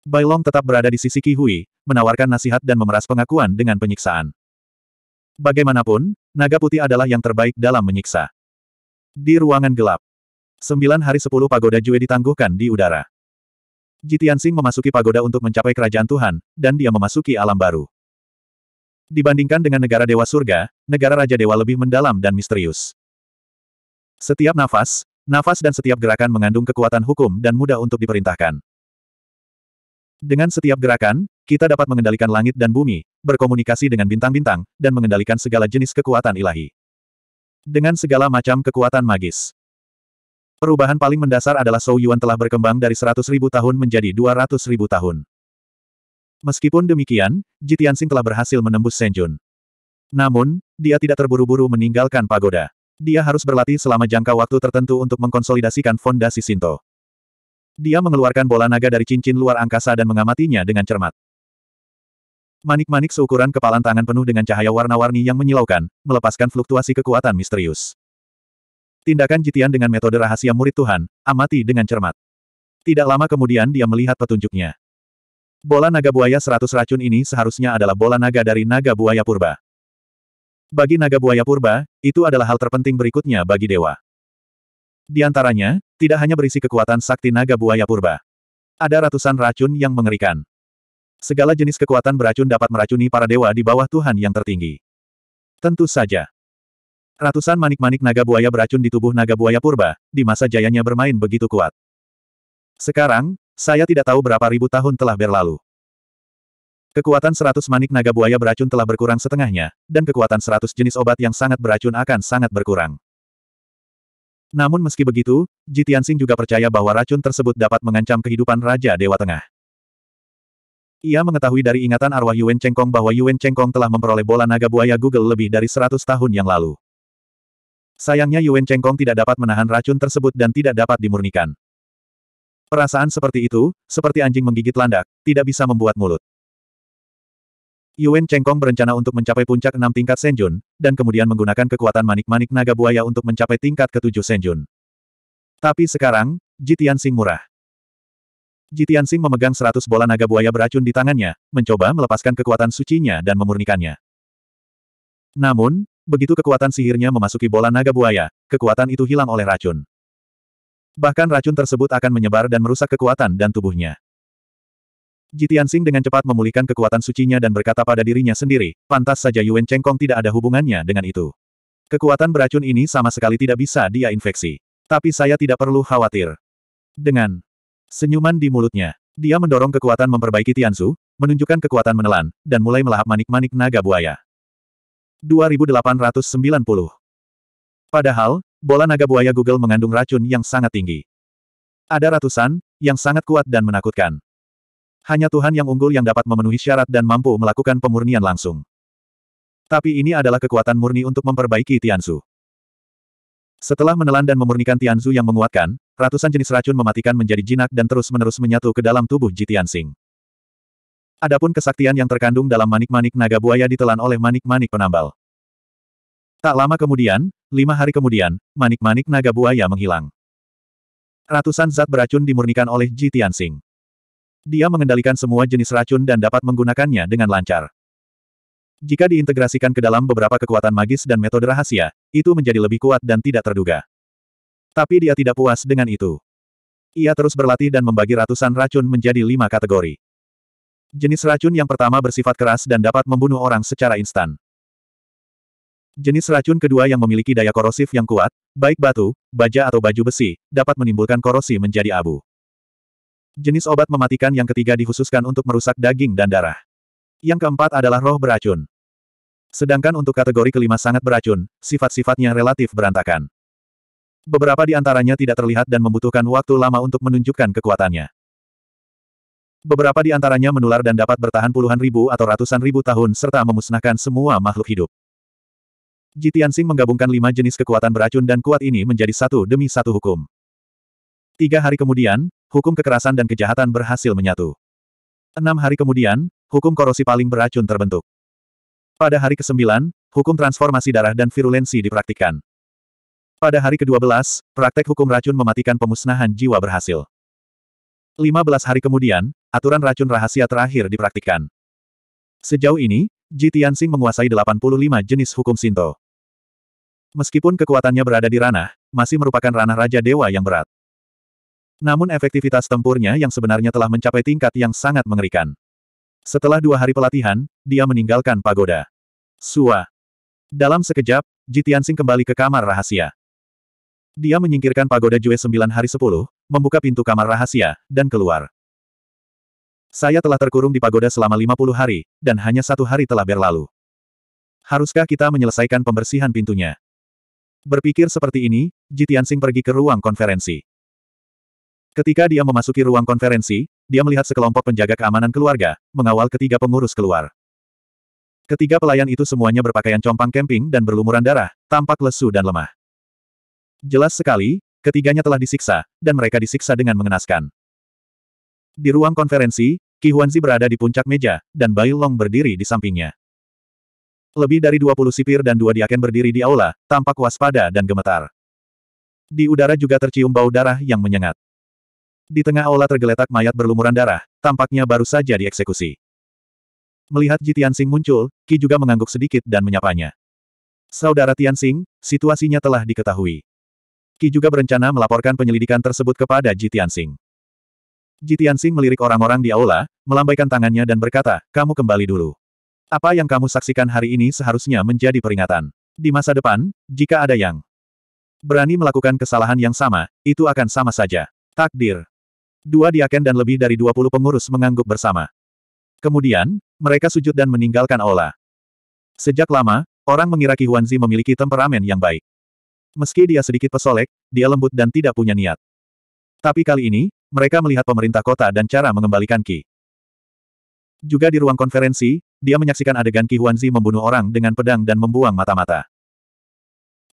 Bailong tetap berada di sisi Ki Hui, menawarkan nasihat dan memeras pengakuan dengan penyiksaan. Bagaimanapun, naga putih adalah yang terbaik dalam menyiksa. Di ruangan gelap, sembilan hari sepuluh pagoda Jue ditangguhkan di udara. Jitiansing memasuki pagoda untuk mencapai kerajaan Tuhan, dan dia memasuki alam baru. Dibandingkan dengan negara dewa surga, negara raja dewa lebih mendalam dan misterius. Setiap nafas, nafas dan setiap gerakan mengandung kekuatan hukum dan mudah untuk diperintahkan. Dengan setiap gerakan, kita dapat mengendalikan langit dan bumi, berkomunikasi dengan bintang-bintang, dan mengendalikan segala jenis kekuatan ilahi. Dengan segala macam kekuatan magis. Perubahan paling mendasar adalah Sou Yuan telah berkembang dari 100.000 tahun menjadi 200.000 tahun. Meskipun demikian, Jitiansing telah berhasil menembus Senjun. Namun, dia tidak terburu-buru meninggalkan pagoda. Dia harus berlatih selama jangka waktu tertentu untuk mengkonsolidasikan fondasi Sinto. Dia mengeluarkan bola naga dari cincin luar angkasa dan mengamatinya dengan cermat. Manik-manik seukuran kepalan tangan penuh dengan cahaya warna-warni yang menyilaukan, melepaskan fluktuasi kekuatan misterius. Tindakan jitian dengan metode rahasia murid Tuhan, amati dengan cermat. Tidak lama kemudian dia melihat petunjuknya. Bola naga buaya seratus racun ini seharusnya adalah bola naga dari naga buaya purba. Bagi naga buaya purba, itu adalah hal terpenting berikutnya bagi dewa. Di antaranya, tidak hanya berisi kekuatan sakti naga buaya purba. Ada ratusan racun yang mengerikan. Segala jenis kekuatan beracun dapat meracuni para dewa di bawah Tuhan yang tertinggi. Tentu saja. Ratusan manik-manik naga buaya beracun di tubuh naga buaya purba, di masa jayanya bermain begitu kuat. Sekarang, saya tidak tahu berapa ribu tahun telah berlalu. Kekuatan seratus manik naga buaya beracun telah berkurang setengahnya, dan kekuatan seratus jenis obat yang sangat beracun akan sangat berkurang. Namun meski begitu, Ji juga percaya bahwa racun tersebut dapat mengancam kehidupan Raja Dewa Tengah. Ia mengetahui dari ingatan arwah Yuan Chengkong bahwa Yuan Chengkong telah memperoleh bola naga buaya Google lebih dari 100 tahun yang lalu. Sayangnya Yuan Chengkong tidak dapat menahan racun tersebut dan tidak dapat dimurnikan. Perasaan seperti itu, seperti anjing menggigit landak, tidak bisa membuat mulut. Yuan Chengkong berencana untuk mencapai puncak enam tingkat Senjun, dan kemudian menggunakan kekuatan manik-manik naga buaya untuk mencapai tingkat ketujuh Senjun. Tapi sekarang, Jitian Sing murah. Jitian Sing memegang seratus bola naga buaya beracun di tangannya, mencoba melepaskan kekuatan sucinya dan memurnikannya. Namun, begitu kekuatan sihirnya memasuki bola naga buaya, kekuatan itu hilang oleh racun. Bahkan racun tersebut akan menyebar dan merusak kekuatan dan tubuhnya. Jitian Jitiansing dengan cepat memulihkan kekuatan sucinya dan berkata pada dirinya sendiri, pantas saja Yuan Chengkong tidak ada hubungannya dengan itu. Kekuatan beracun ini sama sekali tidak bisa dia infeksi. Tapi saya tidak perlu khawatir. Dengan senyuman di mulutnya, dia mendorong kekuatan memperbaiki Tianzu, menunjukkan kekuatan menelan, dan mulai melahap manik-manik naga buaya. 2890 Padahal, bola naga buaya Google mengandung racun yang sangat tinggi. Ada ratusan, yang sangat kuat dan menakutkan. Hanya Tuhan yang unggul yang dapat memenuhi syarat dan mampu melakukan pemurnian langsung. Tapi ini adalah kekuatan murni untuk memperbaiki Tianzu. Setelah menelan dan memurnikan Tianzu yang menguatkan, ratusan jenis racun mematikan menjadi jinak dan terus-menerus menyatu ke dalam tubuh Ji Tianxing. Adapun kesaktian yang terkandung dalam manik-manik naga buaya ditelan oleh manik-manik penambal. Tak lama kemudian, lima hari kemudian, manik-manik naga buaya menghilang. Ratusan zat beracun dimurnikan oleh Ji Tianxing. Dia mengendalikan semua jenis racun dan dapat menggunakannya dengan lancar. Jika diintegrasikan ke dalam beberapa kekuatan magis dan metode rahasia, itu menjadi lebih kuat dan tidak terduga. Tapi dia tidak puas dengan itu. Ia terus berlatih dan membagi ratusan racun menjadi lima kategori. Jenis racun yang pertama bersifat keras dan dapat membunuh orang secara instan. Jenis racun kedua yang memiliki daya korosif yang kuat, baik batu, baja atau baju besi, dapat menimbulkan korosi menjadi abu. Jenis obat mematikan yang ketiga dikhususkan untuk merusak daging dan darah. Yang keempat adalah roh beracun. Sedangkan untuk kategori kelima sangat beracun, sifat-sifatnya relatif berantakan. Beberapa di antaranya tidak terlihat dan membutuhkan waktu lama untuk menunjukkan kekuatannya. Beberapa di antaranya menular dan dapat bertahan puluhan ribu atau ratusan ribu tahun serta memusnahkan semua makhluk hidup. Jitiansing menggabungkan lima jenis kekuatan beracun dan kuat ini menjadi satu demi satu hukum. Tiga hari kemudian, hukum kekerasan dan kejahatan berhasil menyatu. Enam hari kemudian, hukum korosi paling beracun terbentuk. Pada hari ke-9, hukum transformasi darah dan virulensi dipraktikkan. Pada hari ke-12, praktek hukum racun mematikan pemusnahan jiwa berhasil. 15 hari kemudian, aturan racun rahasia terakhir dipraktikkan. Sejauh ini, Ji Tianxing menguasai 85 jenis hukum Sinto. Meskipun kekuatannya berada di ranah, masih merupakan ranah Raja Dewa yang berat. Namun efektivitas tempurnya yang sebenarnya telah mencapai tingkat yang sangat mengerikan. Setelah dua hari pelatihan, dia meninggalkan pagoda. Sua. Dalam sekejap, Jitiansing kembali ke kamar rahasia. Dia menyingkirkan pagoda Jue 9 hari 10, membuka pintu kamar rahasia, dan keluar. Saya telah terkurung di pagoda selama 50 hari, dan hanya satu hari telah berlalu. Haruskah kita menyelesaikan pembersihan pintunya? Berpikir seperti ini, Jitiansing pergi ke ruang konferensi. Ketika dia memasuki ruang konferensi, dia melihat sekelompok penjaga keamanan keluarga, mengawal ketiga pengurus keluar. Ketiga pelayan itu semuanya berpakaian compang camping dan berlumuran darah, tampak lesu dan lemah. Jelas sekali, ketiganya telah disiksa, dan mereka disiksa dengan mengenaskan. Di ruang konferensi, Ki Huanzi berada di puncak meja, dan Bai Long berdiri di sampingnya. Lebih dari 20 sipir dan dua diaken berdiri di aula, tampak waspada dan gemetar. Di udara juga tercium bau darah yang menyengat. Di tengah aula tergeletak mayat berlumuran darah, tampaknya baru saja dieksekusi. Melihat Ji Tianxing muncul, Ki juga mengangguk sedikit dan menyapanya. Saudara Tianxing, situasinya telah diketahui. Ki juga berencana melaporkan penyelidikan tersebut kepada Ji Tianxing. Ji Tianxing melirik orang-orang di aula, melambaikan tangannya dan berkata, kamu kembali dulu. Apa yang kamu saksikan hari ini seharusnya menjadi peringatan. Di masa depan, jika ada yang berani melakukan kesalahan yang sama, itu akan sama saja. Takdir. Dua diaken dan lebih dari 20 pengurus mengangguk bersama. Kemudian, mereka sujud dan meninggalkan aula. Sejak lama, orang mengira Kihuanzi Huanzi memiliki temperamen yang baik. Meski dia sedikit pesolek, dia lembut dan tidak punya niat. Tapi kali ini, mereka melihat pemerintah kota dan cara mengembalikan Ki. Juga di ruang konferensi, dia menyaksikan adegan Kihuanzi Huanzi membunuh orang dengan pedang dan membuang mata-mata.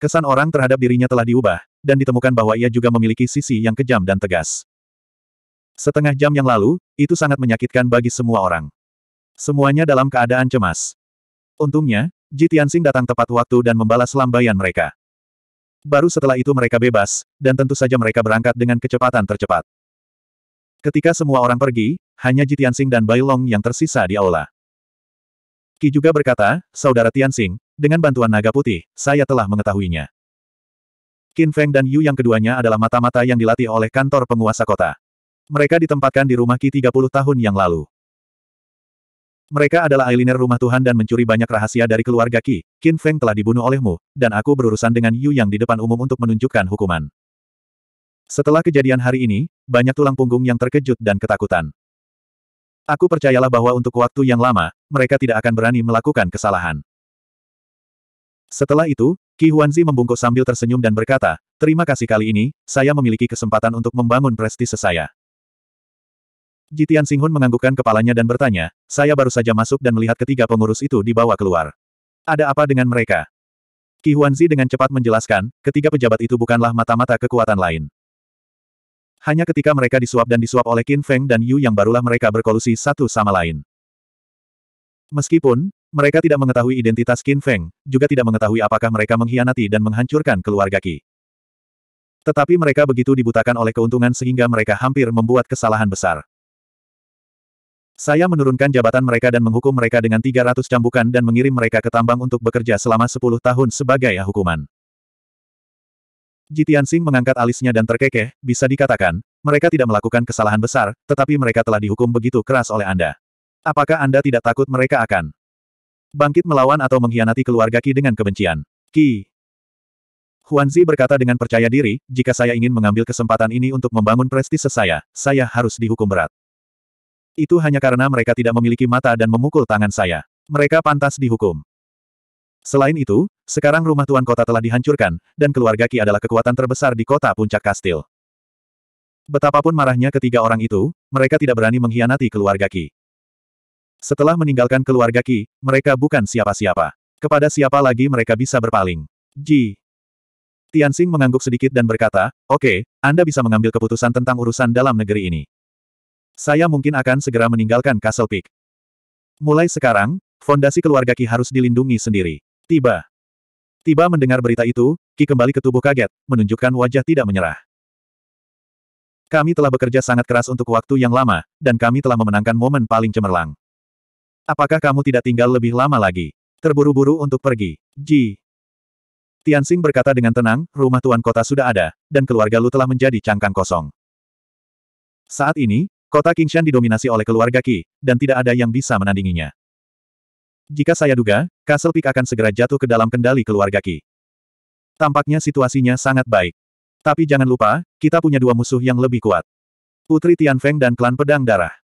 Kesan orang terhadap dirinya telah diubah, dan ditemukan bahwa ia juga memiliki sisi yang kejam dan tegas. Setengah jam yang lalu, itu sangat menyakitkan bagi semua orang. Semuanya dalam keadaan cemas. Untungnya, Ji Tianxing datang tepat waktu dan membalas lambaian mereka. Baru setelah itu mereka bebas, dan tentu saja mereka berangkat dengan kecepatan tercepat. Ketika semua orang pergi, hanya Ji Tianxing dan Bai Long yang tersisa di aula. Ki juga berkata, Saudara Tianxing, dengan bantuan naga putih, saya telah mengetahuinya. Qin Feng dan Yu yang keduanya adalah mata-mata yang dilatih oleh kantor penguasa kota. Mereka ditempatkan di rumah Ki 30 tahun yang lalu. Mereka adalah Ailiner rumah Tuhan dan mencuri banyak rahasia dari keluarga Ki. Qin Feng telah dibunuh olehmu, dan aku berurusan dengan Yu yang di depan umum untuk menunjukkan hukuman. Setelah kejadian hari ini, banyak tulang punggung yang terkejut dan ketakutan. Aku percayalah bahwa untuk waktu yang lama, mereka tidak akan berani melakukan kesalahan. Setelah itu, Ki Huanzi membungkuk sambil tersenyum dan berkata, Terima kasih kali ini, saya memiliki kesempatan untuk membangun prestise saya. Jitian Singhun menganggukkan kepalanya dan bertanya, saya baru saja masuk dan melihat ketiga pengurus itu dibawa keluar. Ada apa dengan mereka? Qi Huanzi dengan cepat menjelaskan, ketiga pejabat itu bukanlah mata-mata kekuatan lain. Hanya ketika mereka disuap dan disuap oleh Qin Feng dan Yu yang barulah mereka berkolusi satu sama lain. Meskipun, mereka tidak mengetahui identitas Qin Feng, juga tidak mengetahui apakah mereka mengkhianati dan menghancurkan keluarga Ki. Tetapi mereka begitu dibutakan oleh keuntungan sehingga mereka hampir membuat kesalahan besar. Saya menurunkan jabatan mereka dan menghukum mereka dengan 300 cambukan dan mengirim mereka ke tambang untuk bekerja selama 10 tahun sebagai hukuman. Jitian Sing mengangkat alisnya dan terkekeh, bisa dikatakan, mereka tidak melakukan kesalahan besar, tetapi mereka telah dihukum begitu keras oleh Anda. Apakah Anda tidak takut mereka akan bangkit melawan atau mengkhianati keluarga Ki dengan kebencian? Qi. Huanzi berkata dengan percaya diri, jika saya ingin mengambil kesempatan ini untuk membangun prestise saya, saya harus dihukum berat. Itu hanya karena mereka tidak memiliki mata dan memukul tangan saya. Mereka pantas dihukum. Selain itu, sekarang rumah tuan kota telah dihancurkan, dan keluarga Ki adalah kekuatan terbesar di kota puncak kastil. Betapapun marahnya ketiga orang itu, mereka tidak berani mengkhianati keluarga Ki. Setelah meninggalkan keluarga Ki, mereka bukan siapa-siapa. Kepada siapa lagi mereka bisa berpaling? Ji. Tianxing mengangguk sedikit dan berkata, Oke, okay, Anda bisa mengambil keputusan tentang urusan dalam negeri ini. Saya mungkin akan segera meninggalkan Castle Peak. Mulai sekarang, fondasi keluarga Ki harus dilindungi sendiri. Tiba. Tiba mendengar berita itu, Ki kembali ke tubuh kaget, menunjukkan wajah tidak menyerah. Kami telah bekerja sangat keras untuk waktu yang lama, dan kami telah memenangkan momen paling cemerlang. Apakah kamu tidak tinggal lebih lama lagi? Terburu-buru untuk pergi. Ji. Tianxing berkata dengan tenang, rumah tuan kota sudah ada, dan keluarga Lu telah menjadi cangkang kosong. Saat ini, Kota Kingshan didominasi oleh keluarga Qi, dan tidak ada yang bisa menandinginya. Jika saya duga, Castle Peak akan segera jatuh ke dalam kendali keluarga Qi. Tampaknya situasinya sangat baik. Tapi jangan lupa, kita punya dua musuh yang lebih kuat. Putri Tianfeng dan klan pedang darah.